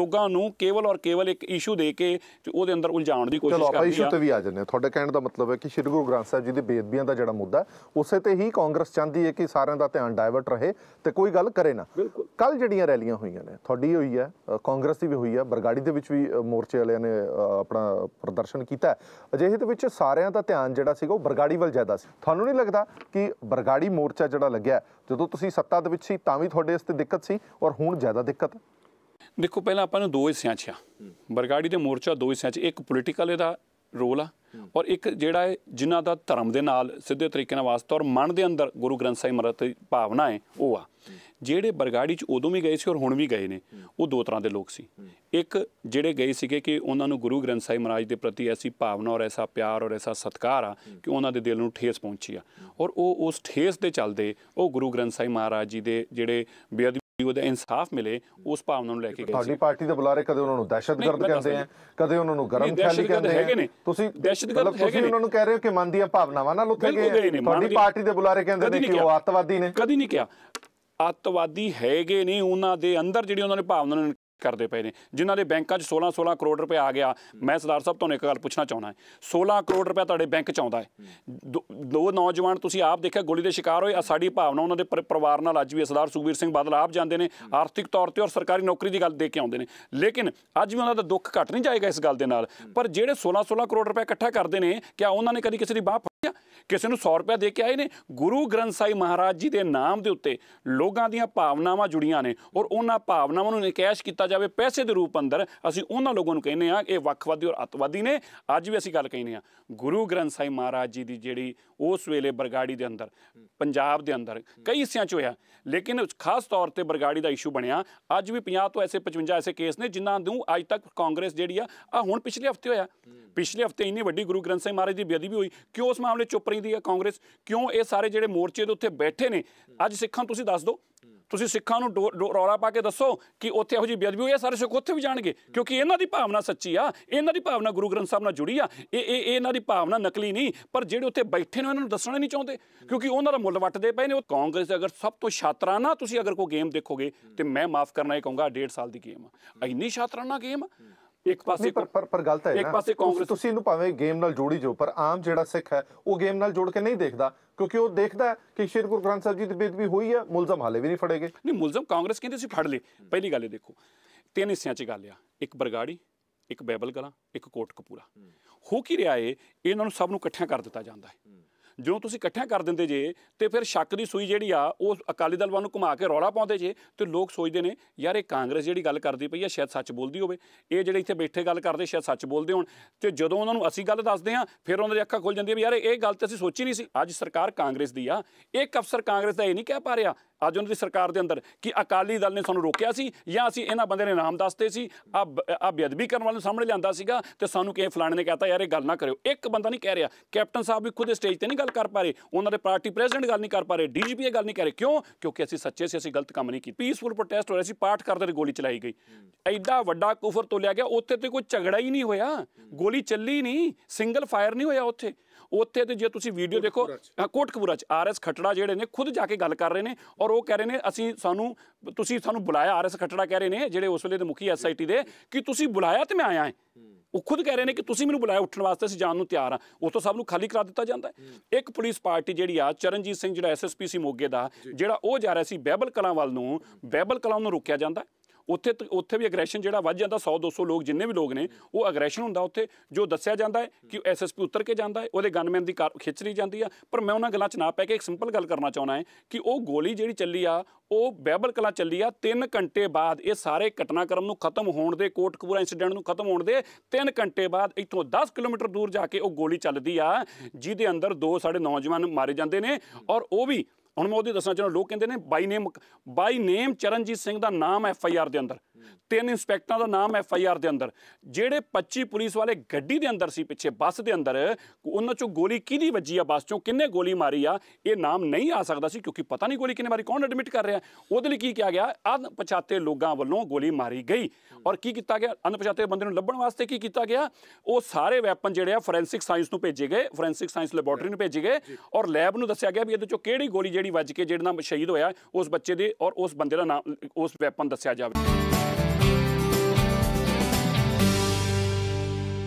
ਲੋਕਾਂ ਨੂੰ ਕੇਵਲ ਔਰ ਕੇਵਲ ਇੱਕ ਇਸ਼ੂ ਦੇ ਕੇ ਉਹਦੇ ਅੰਦਰ ਉਲਝਾਉਣ ਦੀ ਕੋਸ਼ਿਸ਼ ਕਰਦੀ ਹੈ ਚਲੋ ਆਪਾਂ ਇਸ਼ੂ ਤੇ ਵੀ ਆ ਜੰਨੇ ਤੁਹਾਡੇ ਕਹਿਣ ਦਾ ਮਤਲਬ ਹੈ ਕਿ ਸ਼੍ਰੀ ਗੁਰੂ ਗ੍ਰੰਥ ਸਾਹਿਬ ਜੀ ਦੇ ਬੇਦਬੀਆਂ ਦਾ ਜਿਹੜਾ ਮੁੱਦਾ ਉਸੇ ਤੇ ਹੀ ਕਾਂਗਰਸ ਚਾਹੁੰਦੀ ਹੈ ਕਿ ਸਾਰਿਆਂ ਦਾ ਧਿਆਨ ਡਾਇਵਰਟ ਰਹੇ ਤੇ ਕੋਈ ਗੱਲ ਕਰੇ ਨਾ ਕੱਲ ਜਿਹੜੀਆਂ ਰੈਲੀਆਂ ਹੋਈਆਂ ਨੇ ਤੁਹਾਡੀ ਹੋਈ ਹੈ ਕਾਂਗਰਸ ਦੀ ਵੀ ਹੋਈ ਹੈ ਬਰਗਾੜੀ ਦੇ ਵਿੱਚ ਵੀ ਮੋਰਚੇ ਵਾਲਿਆਂ ਨੇ ਆਪਣਾ ਪ੍ਰਦਰਸ਼ਨ ਕੀਤਾ ਅਜਿਹੇ ਦੇ ਵਿੱਚ ਸਾਰਿਆਂ ਦਾ ਧਿਆਨ ਜਿਹੜਾ ਸੀਗਾ ਉਹ ਬਰਗਾੜੀ ਵੱਲ ਜ਼ਿਆਦਾ ਸੀ ਤੁਹਾਨੂੰ ਨਹੀਂ ਲੱਗਦਾ ਕਿ ਬਰਗਾੜੀ ਮੋਰਚਾ ਜਿਹੜਾ ਲੱਗਿਆ ਜਦੋਂ ਤੁਸੀਂ ਸੱਤਾ ਦੇ ਵਿੱਚ ਸੀ ਤਾਂ ਵੀ ਤੁਹਾਡੇ ਇਸ ਦਿੱਕਤ ਸੀ ਔਰ ਹੁਣ ਜ਼ਿਆਦਾ ਦਿੱਕਤ ਦੇਖੋ ਪਹਿਲਾਂ ਆਪਾਂ ਨੂੰ ਦੋ ਹਿੱਸਿਆਂ 'ਚ ਆ ਬਰਗਾੜੀ ਦੇ ਮੋਰਚਾ ਦੋ ਹਿੱਸਿਆਂ 'ਚ ਇੱਕ ਪੋਲੀਟੀਕਲ ਇਹਦਾ ਰੋਲ ਆ ਔਰ ਇੱਕ ਜਿਹੜਾ ਹੈ ਜਿਨ੍ਹਾਂ ਦਾ ਧਰਮ ਦੇ ਨਾਲ ਸਿੱਧੇ ਤਰੀਕੇ ਨਾਲ ਵਾਸਤਾ ਔਰ ਮਨ ਦੇ ਅੰਦਰ ਗੁਰੂ ਗ੍ਰੰਥ ਸਾਹਿਬ ਮਰਤ ਭਾਵਨਾ ਹੈ ਉਹ ਆ ਜਿਹੜੇ ਬਰਗਾੜੀ 'ਚ ਉਦੋਂ ਵੀ ਗਏ ਸੀ ਔਰ ਹੁਣ ਵੀ ਗਏ ਨੇ ਉਹ ਦੋ ਤਰ੍ਹਾਂ ਦੇ ਲੋਕ ਸੀ ਇੱਕ ਜਿਹੜੇ ਗਏ ਸੀਗੇ ਕਿ ਉਹਨਾਂ ਨੂੰ ਗੁਰੂ ਗ੍ਰੰਥ ਸਾਹਿਬ ਮਹਾਰਾਜ ਦੇ ਪ੍ਰਤੀ ਐਸੀ ਭਾਵਨਾ ਔਰ ਐਸਾ ਪਿਆਰ ਔਰ ਐਸਾ ਸਤਕਾਰ ਆ ਕਿ ਉਹਨਾਂ ਦੇ ਦਿਲ ਨੂੰ ਠੇਸ ਪਹੁੰਚੀ ਆ ਔਰ ਉਹ ਉਸ ਠੇਸ ਦੇ ਚੱਲਦੇ ਉਹ ਗੁਰੂ ਗ੍ਰੰਥ ਸਾਹਿਬ ਮਹਾਰਾਜ ਜੀ ਦੇ ਜਿਹੜੇ ਬੇਅਦਬੀ ਉਹਦਾ ਇਨਸਾਫ ਮਿਲੇ ਉਸ ਭਾਵਨਾ ਨੂੰ ਲੈ ਕੇ ਗਏ ਤੁਹਾਡੀ ਪਾਰਟੀ ਦੇ ਬੁਲਾਰੇ ਕਦੇ ਉਹਨਾਂ ਨੂੰ ਦਹਿਸ਼ਤਗਰਦ ਕਹਿੰਦੇ ਆ ਕਦੇ ਉਹਨਾਂ ਨੂੰ ਗਰਮ ਖਿਆਲੀ ਕਹਿੰਦੇ ਆ ਤੁਸੀਂ ਦਹਿਸ਼ਤਗਰਦ ਹੈਗੇ ਨੇ ਉਹਨਾਂ ਨੂੰ ਕਹਿ ਰਹੇ ਹੋ ਕਿ ਮਨ ਦੀਆਂ ਭਾਵਨਾਵਾਂ ਨਾਲ ਉੱਥੇ ਗਏ ਤੁਹਾਡੀ ਪਾਰਟੀ ਦੇ ਬੁਲਾਰੇ ਕਹਿੰਦੇ ਨੇ ਕਿ ਉਹ ਅੱਤਵਾਦੀ ਨੇ ਕਦੀ ਨਹੀਂ ਕਿਹਾ ਅੱਤਵਾਦੀ ਹੈਗੇ ਨਹੀਂ ਉਹਨਾਂ ਦੇ ਅੰਦਰ ਜਿਹੜੀ ਉਹਨਾਂ ਨੇ ਭਾਵਨਾ ਨੇ ਕਰਦੇ ਪਏ ਨੇ ਜਿਨ੍ਹਾਂ ਦੇ ਬੈਂਕਾਂ 'ਚ 16-16 ਕਰੋੜ ਰੁਪਏ ਆ ਗਿਆ ਮੈਂ ਸਰਦਾਰ ਸਾਹਿਬ ਤੁਹਾਨੂੰ ਇੱਕ ਗੱਲ ਪੁੱਛਣਾ ਚਾਹੁੰਦਾ ਹਾਂ 16 ਕਰੋੜ ਰੁਪਏ ਤੁਹਾਡੇ ਬੈਂਕ 'ਚ ਆਉਂਦਾ ਹੈ ਦੋ ਨੌਜਵਾਨ ਤੁਸੀਂ ਆਪ ਦੇਖਿਆ ਗੋਲੀ ਦੇ ਸ਼ਿਕਾਰ ਹੋਏ ਆ ਸਾਡੀ ਭਾਵਨਾ ਉਹਨਾਂ ਦੇ ਪਰਿਵਾਰ ਨਾਲ ਅੱਜ ਵੀ ਸਰਦਾਰ ਸੁਖਵੀਰ ਸਿੰਘ ਬਾਦਲ ਆਪ ਜਾਂਦੇ ਨੇ ਆਰਥਿਕ ਤੌਰ ਤੇ ਔਰ ਸਰਕਾਰੀ ਨੌਕਰੀ ਦੀ ਗੱਲ ਦੇ ਕੇ ਆਉਂਦੇ ਨੇ ਲੇਕਿਨ ਅੱਜ ਵੀ ਉਹਨਾਂ ਦਾ ਦੁੱਖ ਘਟ ਨਹੀਂ ਜਾਏਗਾ ਇਸ ਗੱਲ ਦੇ ਨਾਲ ਪਰ ਜਿਹੜੇ 16-16 ਕਰੋੜ ਰੁਪਏ ਇਕੱਠਾ ਕਰਦੇ ਨੇ ਕਿ ਉਹਨਾਂ ਨੇ ਕਦੀ ਕਿਸੇ ਦੀ ਬਾਹ ਕਿਸੇ ਨੂੰ 100 ਰੁਪਏ ਦੇ ਕੇ ਆਏ ਨੇ ਗੁਰੂ ਗ੍ਰੰਥ ਸਾਹਿਬ ਮਹਾਰਾਜ ਜੀ ਦੇ ਨਾਮ ਦੇ ਉੱਤੇ ਲੋਕਾਂ ਦੀਆਂ ਭਾਵਨਾਵਾਂ ਜੁੜੀਆਂ ਨੇ ਔਰ ਉਹਨਾਂ ਭਾਵਨਾਵਾਂ ਨੂੰ ਨਿਕੈਸ਼ ਕੀਤਾ ਜਾਵੇ ਪੈਸੇ ਦੇ ਰੂਪ ਅੰਦਰ ਅਸੀਂ ਉਹਨਾਂ ਲੋਕਾਂ ਨੂੰ ਕਹਿੰਦੇ ਆ ਇਹ ਵੱਖਵਾਦੀ ਔਰ ਅਤਵਾਦੀ ਨੇ ਅੱਜ ਵੀ ਅਸੀਂ ਗੱਲ ਕਹਿੰਦੇ ਆ ਗੁਰੂ ਗ੍ਰੰਥ ਸਾਹਿਬ ਮਹਾਰਾਜ ਜੀ ਦੀ ਜਿਹੜੀ ਉਸ ਵੇਲੇ ਬਰਗਾੜੀ ਦੇ ਅੰਦਰ ਪੰਜਾਬ ਦੇ ਅੰਦਰ ਕਈ ਹਿੱਸਿਆਂ 'ਚ ਹੋਇਆ ਲੇਕਿਨ ਖਾਸ ਤੌਰ ਤੇ ਬਰਗਾੜੀ ਦਾ ਇਸ਼ੂ ਬਣਿਆ ਅੱਜ ਵੀ 50 ਤੋਂ ਐਸੇ 55 ਐਸੇ ਕੇਸ ਨੇ ਜਿਨ੍ਹਾਂ ਨੂੰ ਅੱਜ ਤੱਕ ਕਾਂਗਰਸ ਜਿਹੜੀ ਆ ਆ ਹੁਣ ਪਿਛਲੇ ਹਫਤੇ ਹੋਇਆ ਪਿਛਲੇ ਹਫਤੇ ਇੰਨੀ ਵੱਡੀ ਗੁਰੂ ਗ੍ਰੰਥ ਸਾਹਿਬ ਮਹਾਰਾਜ ਦੀ ਬੇਅਦਬੀ ਹੋਈ ਕਿਉਂ ਉਸ ਮਾਮਲੇ ਚੁੱਪ ਰਹੀ ਹੈ ਕਾਂਗਰਸ ਕਿਉਂ ਇਹ ਸਾਰੇ ਜਿਹੜੇ ਮੋਰਚੇ ਦੇ ਉੱਤੇ ਬੈਠੇ ਨੇ ਅੱਜ ਸਿੱਖਾਂ ਤੁਸੀਂ ਦੱਸ ਦਿਓ ਤੁਸੀਂ ਸਿੱਖਾਂ ਨੂੰ ਰੌਲਾ ਪਾ ਕੇ ਦੱਸੋ ਕਿ ਉੱਥੇ ਇਹੋ ਜੀ ਬੇਅਦਬੀ ਹੋਈ ਹੈ ਸਾਰੇ ਸਿੱਖ ਉੱਥੇ ਵੀ ਜਾਣਗੇ ਕਿਉਂਕਿ ਇਹਨਾਂ ਦੀ ਭਾਵਨਾ ਸੱਚੀ ਆ ਇਹਨਾਂ ਦੀ ਭਾਵਨਾ ਗੁਰੂ ਗ੍ਰੰਥ ਸਾਹਿਬ ਨਾਲ ਜੁੜੀ ਆ ਇਹ ਇਹ ਇਹਨਾਂ ਦੀ ਭਾਵਨਾ ਨਕਲੀ ਨਹੀਂ ਪਰ ਜਿਹੜੇ ਉੱਥੇ ਬੈਠੇ ਨੇ ਉਹਨਾਂ ਨੂੰ ਦੱਸਣਾ ਨਹੀਂ ਚਾਹੁੰਦੇ ਕਿਉਂਕਿ ਉਹਨਾਂ ਦਾ ਮੁੱਲ ਵੱਟਦੇ ਪਏ ਨੇ ਉਹ ਕਾਂਗਰਸ ਅਗਰ ਸਭ ਤੋਂ ਸ਼ਾਤਰਾਨਾ ਤੁਸੀਂ ਅਗਰ ਕੋਈ ਗੇਮ ਦੇਖੋਗੇ ਤੇ ਮੈਂ ਮਾਫ ਕਰਨਾ ਇਹ ਕਹੂੰਗਾ 1.5 ਸਾਲ ਦੀ ਗੇਮ ਆ ਇੰਨੀ ਸ਼ਾਤਰਾਨਾ ਗੇਮ ਆ ਇੱਕ ਪਾਸੇ ਪਰ ਪਰ ਗੱਲ ਤਾਂ ਹੈ ਇੱਕ ਪਾਸੇ ਕਾਂਗਰਸ ਤੁਸੀਂ ਇਹਨੂੰ ਭਾਵੇਂ ਗੇਮ ਨਾਲ ਜੋੜੀ ਜੋ ਪਰ ਆਮ ਜਿਹੜਾ ਸਿੱਖ ਹੈ ਉਹ ਗੇਮ ਨਾਲ ਜੋੜ ਕੇ ਨਹੀਂ ਦੇਖਦਾ ਕਿਉਂਕਿ ਉਹ ਦੇਖਦਾ ਕਿ ਸ਼ੇਰ ਗੁਰੂ ਗ੍ਰੰਥ ਸਾਹਿਬ ਜੀ ਦੀ ਬੇਦਬੀ ਹੋਈ ਹੈ ਮੁਲਜ਼ਮ ਹਾਲੇ ਵੀ ਨਹੀਂ ਫੜੇ ਗਏ ਨਹੀਂ ਮੁਲਜ਼ਮ ਕਾਂਗਰਸ ਕਹਿੰਦੇ ਸੀ ਫੜ ਲਏ ਪਹਿਲੀ ਗੱਲ ਇਹ ਦੇਖੋ ਤਿੰਨ ਹਿੱਸਿਆਂ 'ਚ ਗੱਲ ਆ ਇੱਕ ਬਰਗਾੜੀ ਇੱਕ ਬੈਬਲ ਗਲਾ ਇੱਕ ਕੋਟਕਪੂਰਾ ਹੋ ਕੀ ਰਿਹਾ ਏ ਇਹਨਾਂ ਨੂੰ ਸਭ ਨੂੰ ਇਕੱਠਿਆਂ ਕਰ ਦਿੱਤਾ ਜਾਂਦਾ ਹੈ ਜਦੋਂ ਤੁਸੀਂ ਇਕੱਠਿਆਂ ਕਰ ਦਿੰਦੇ ਜੇ ਤੇ ਫਿਰ ਸ਼ੱਕ ਦੀ ਸੂਈ ਜਿਹੜੀ ਆ ਉਹ ਅਕਾਲੀ ਦਲ ਵੱਲ ਨੂੰ ਘੁਮਾ ਕੇ ਰੌਲਾ ਪਾਉਂਦੇ ਜੇ ਤੇ ਲੋਕ ਸੋਚਦੇ ਨੇ ਯਾਰ ਇਹ ਕਾਂਗਰਸ ਜਿਹੜੀ ਗੱਲ ਕਰਦੀ ਪਈ ਆ ਸ਼ਾਇਦ ਸੱਚ ਬੋਲਦੀ ਹੋਵੇ ਇਹ ਜਿਹੜੇ ਇੱਥੇ ਬੈਠੇ ਗੱਲ ਕਰਦੇ ਸ਼ਾਇਦ ਸੱਚ ਬੋਲਦੇ ਹੋਣ ਤੇ ਜਦੋਂ ਉਹਨਾਂ ਨੂੰ ਅਸੀਂ ਗੱਲ ਦੱਸਦੇ ਆ ਫਿਰ ਉਹਨਾਂ ਦੀ ਅੱਖਾਂ ਖੁੱਲ ਜਾਂਦੀਆਂ ਵੀ ਯਾਰ ਇਹ ਗੱਲ ਤਾਂ ਅਸੀਂ ਸੋਚੀ ਨਹੀਂ ਸੀ ਅੱਜ ਸਰਕਾਰ ਕਾਂਗਰਸ ਦੀ ਆ ਇੱਕ ਅਫਸਰ ਕਾਂਗਰਸ ਦਾ ਇਹ ਨਹੀਂ ਕਹਿ ਪਾ ਰਿਹਾ ਅੱਜ ਉਹਨਾਂ ਦੀ ਸਰਕਾਰ ਦੇ ਅੰਦਰ ਕਿ ਅਕਾਲੀ ਦਲ ਨੇ ਸਾਨੂੰ ਰੋਕਿਆ ਸੀ ਜਾਂ ਅਸੀਂ ਇਹਨਾਂ ਬੰਦੇ ਨੇ ਨਾਮ ਦੱਸਤੇ ਸੀ ਆ ਆ ਬੇਅਦਬੀ ਕਰਨ ਵਾਲੇ ਸਾਹਮਣੇ ਲਿਆਂਦਾ ਸੀਗਾ ਤੇ ਸਾਨੂੰ ਕਿਹ ਫਲਾਣੇ ਨੇ ਕਹਤਾ ਯਾਰ ਇਹ ਗੱਲ ਨਾ ਕਰਿਓ ਇੱਕ ਬੰਦਾ ਨਹੀਂ ਕਹਿ ਰਿਹਾ ਕੈਪਟਨ ਸਾਹਿਬ ਵੀ ਖੁਦ ਸਟੇਜ ਤੇ ਨਹੀਂ ਗੱਲ ਕਰ ਪਾ ਰਹੇ ਉਹਨਾਂ ਦੇ ਪਾਰਟੀ ਪ੍ਰੈਜ਼ੀਡੈਂਟ ਗੱਲ ਨਹੀਂ ਕਰ ਪਾ ਰਹੇ ਡੀਜੀਪੀ ਇਹ ਗੱਲ ਨਹੀਂ ਕਰ ਰਹੇ ਕਿਉਂ ਕਿਉਂਕਿ ਅਸੀਂ ਸੱਚੇ ਸੀ ਅਸੀਂ ਗਲਤ ਕੰਮ ਨਹੀਂ ਕੀਤਾ ਪੀਸਫੁਲ ਪ੍ਰੋਟੈਸਟ ਹੋ ਰਿਹਾ ਸੀ ਪਾਠ ਕਰਦੇ ਗੋਲੀ ਚਲਾਈ ਗਈ ਐਡਾ ਵੱਡਾ ਕੁਫਰ ਤੋਲਿਆ ਗਿਆ ਉੱਥੇ ਤੇ ਕੋਈ ਝਗੜਾ ਹੀ ਨਹੀਂ ਹੋਇਆ ਗੋਲੀ ਚੱਲੀ ਨਹੀਂ ਸਿੰਗਲ ਫਾਇਰ ਨਹੀਂ ਹੋਇਆ ਉੱਥੇ ਉੱਥੇ ਤੇ ਜੇ ਤੁਸੀਂ ਵੀਡੀਓ ਦੇਖੋ ਕੋਟਕਪੂਰਾ ਚ ਆਰਐਸ ਖਟੜਾ ਜਿਹੜੇ ਨੇ ਖੁਦ ਜਾ ਕੇ ਗੱਲ ਕਰ ਰਹੇ ਨੇ ਔਰ ਉਹ ਕਹਿ ਰਹੇ ਨੇ ਅਸੀਂ ਸਾਨੂੰ ਤੁਸੀਂ ਸਾਨੂੰ ਬੁਲਾਇਆ ਆਰਐਸ ਖਟੜਾ ਕਹਿ ਰਹੇ ਨੇ ਜਿਹੜੇ ਉਸ ਵੇਲੇ ਦੇ ਮੁਖੀ ਐਸਆਈਟੀ ਦੇ ਕਿ ਤੁਸੀਂ ਬੁਲਾਇਆ ਤੇ ਮੈਂ ਆਇਆ ਹਾਂ ਉਹ ਖੁਦ ਕਹਿ ਰਹੇ ਨੇ ਕਿ ਤੁਸੀਂ ਮੈਨੂੰ ਬੁਲਾਇਆ ਉੱਠਣ ਵਾਸਤੇ ਅਸੀਂ ਜਾਣ ਨੂੰ ਤਿਆਰ ਆ ਉਹ ਤੋਂ ਸਭ ਨੂੰ ਖਾਲੀ ਕਰਾ ਦਿੱਤਾ ਜਾਂਦਾ ਹੈ ਇੱਕ ਪੁਲਿਸ ਪਾਰਟੀ ਜਿਹੜੀ ਆ ਚਰਨਜੀਤ ਸਿੰਘ ਜਿਹੜਾ ਐਸਐਸਪੀ ਸੀ ਮੋਗੇ ਦਾ ਜਿਹੜਾ ਉਹ ਜਾ ਰਿਹਾ ਸੀ ਬੈਬਲ ਕਲਾਂ ਵੱਲ ਨੂੰ ਬੈਬਲ ਕਲਾਂ ਨੂੰ ਰੋਕਿਆ ਜਾਂਦਾ ਉੱਥੇ ਉੱਥੇ ਵੀ ਐਗਰੈਸ਼ਨ ਜਿਹੜਾ ਵੱਧ ਜਾਂਦਾ 100 200 ਲੋਕ ਜਿੰਨੇ ਵੀ ਲੋਕ ਨੇ ਉਹ ਐਗਰੈਸ਼ਨ ਹੁੰਦਾ ਉੱਥੇ ਜੋ ਦੱਸਿਆ ਜਾਂਦਾ ਹੈ ਕਿ ਐਸਐਸਪੀ ਉੱਤਰ ਕੇ ਜਾਂਦਾ ਹੈ ਉਹਦੇ ਗਨਮੈਨ ਦੀ ਖਿੱਚ ਲਈ ਜਾਂਦੀ ਆ ਪਰ ਮੈਂ ਉਹਨਾਂ ਗੱਲਾਂ 'ਚ ਨਾ ਪੈ ਕੇ ਇੱਕ ਸਿੰਪਲ ਗੱਲ ਕਰਨਾ ਚਾਹੁੰਦਾ ਹੈ ਕਿ ਉਹ ਗੋਲੀ ਜਿਹੜੀ ਚੱਲੀ ਆ ਉਹ ਬੈਬਲ ਕਲਾ ਚੱਲੀ ਆ 3 ਘੰਟੇ ਬਾਅਦ ਇਹ ਸਾਰੇ ਘਟਨਾਕ੍ਰਮ ਨੂੰ ਖਤਮ ਹੋਣ ਦੇ ਕੋਟਕਪੂਰਾ ਇਨਸੀਡੈਂਟ ਨੂੰ ਖਤਮ ਹੋਣ ਦੇ 3 ਘੰਟੇ ਬਾਅਦ ਇੱਥੋਂ 10 ਕਿਲੋਮੀਟਰ ਦੂਰ ਜਾ ਕੇ ਉਹ ਗੋਲੀ ਚੱਲਦੀ ਆ ਜਿਹਦੇ ਅੰਦਰ ਦੋ ਸਾਡੇ ਨੌਜਵਾਨ ਮਾਰੇ ਜਾਂਦੇ ਨੇ ਔਰ ਉਹ ਵੀ ਹੁਣ ਮੈਂ ਉਹਦੀ ਦੱਸਣਾ ਚਾਹੁੰਦਾ ਲੋਕ ਕਹਿੰਦੇ ਨੇ ਬਾਈ ਨੇਮ ਬਾਈ ਨੇਮ ਚਰਨਜੀਤ ਸਿੰਘ ਦਾ ਨਾਮ ਐਫ ਆਈ ਆਰ ਦੇ ਅੰਦਰ ਤਿੰਨ ਇਨਸਪੈਕਟਰਾਂ ਦਾ ਨਾਮ ਐਫ ਆਈ ਆਰ ਦੇ ਅੰਦਰ ਜਿਹੜੇ 25 ਪੁਲਿਸ ਵਾਲੇ ਗੱਡੀ ਦੇ ਅੰਦਰ ਸੀ ਪਿੱਛੇ ਬੱਸ ਦੇ ਅੰਦਰ ਉਹਨਾਂ ਚੋਂ ਗੋਲੀ ਕਿਹਦੀ ਵੱਜੀ ਆ ਬੱਸ ਚੋਂ ਕਿੰਨੇ ਗੋਲੀ ਮਾਰੀ ਆ ਇਹ ਨਾਮ ਨਹੀਂ ਆ ਸਕਦਾ ਸੀ ਕਿਉਂਕਿ ਪਤਾ ਨਹੀਂ ਗੋਲੀ ਕਿੰਨੇ ਮਾਰੀ ਕੌਣ ਐਡਮਿਟ ਕਰ ਰਿਹਾ ਉਹਦੇ ਲਈ ਕੀ ਕਿਹਾ ਗਿਆ ਅਣਪਛਾਤੇ ਲੋਕਾਂ ਵੱਲੋਂ ਗੋਲੀ ਮਾਰੀ ਗਈ ਔਰ ਕੀ ਕੀਤਾ ਗਿਆ ਅਣਪਛਾਤੇ ਬੰਦੇ ਨੂੰ ਲੱਭਣ ਵਾਸਤੇ ਕੀ ਕੀਤਾ ਗਿਆ ਉਹ ਸਾਰੇ ਵੈਪਨ ਜਿਹੜੇ ਆ ਫੋਰੈਂਸਿਕ ਸਾਇੰਸ ਨੂੰ ਭੇਜੇ ਗਏ ਫੋਰੈਂਸਿਕ ਸਾਇੰਸ ਲੈਬੋਰਟਰੀ ਨੂੰ ਭੇਜੇ ਗਏ ਔਰ ਲੈਬ ਨੂੰ ਦੱਸਿਆ ਗਿਆ ਵੀ ਇਹਦੇ ਚੋਂ ਕਿਹੜੀ ਗੋਲੀ ਜਿਹੜੀ ਜਿਹੜੀ ਵੱਜ ਕੇ ਜਿਹੜਾ ਸ਼ਹੀਦ ਹੋਇਆ ਉਸ ਬੱਚੇ ਦੇ ਔਰ ਉਸ ਬੰਦੇ ਦਾ ਨਾਮ ਉਸ ਵੈਪਨ ਦੱਸਿਆ ਜਾਵੇ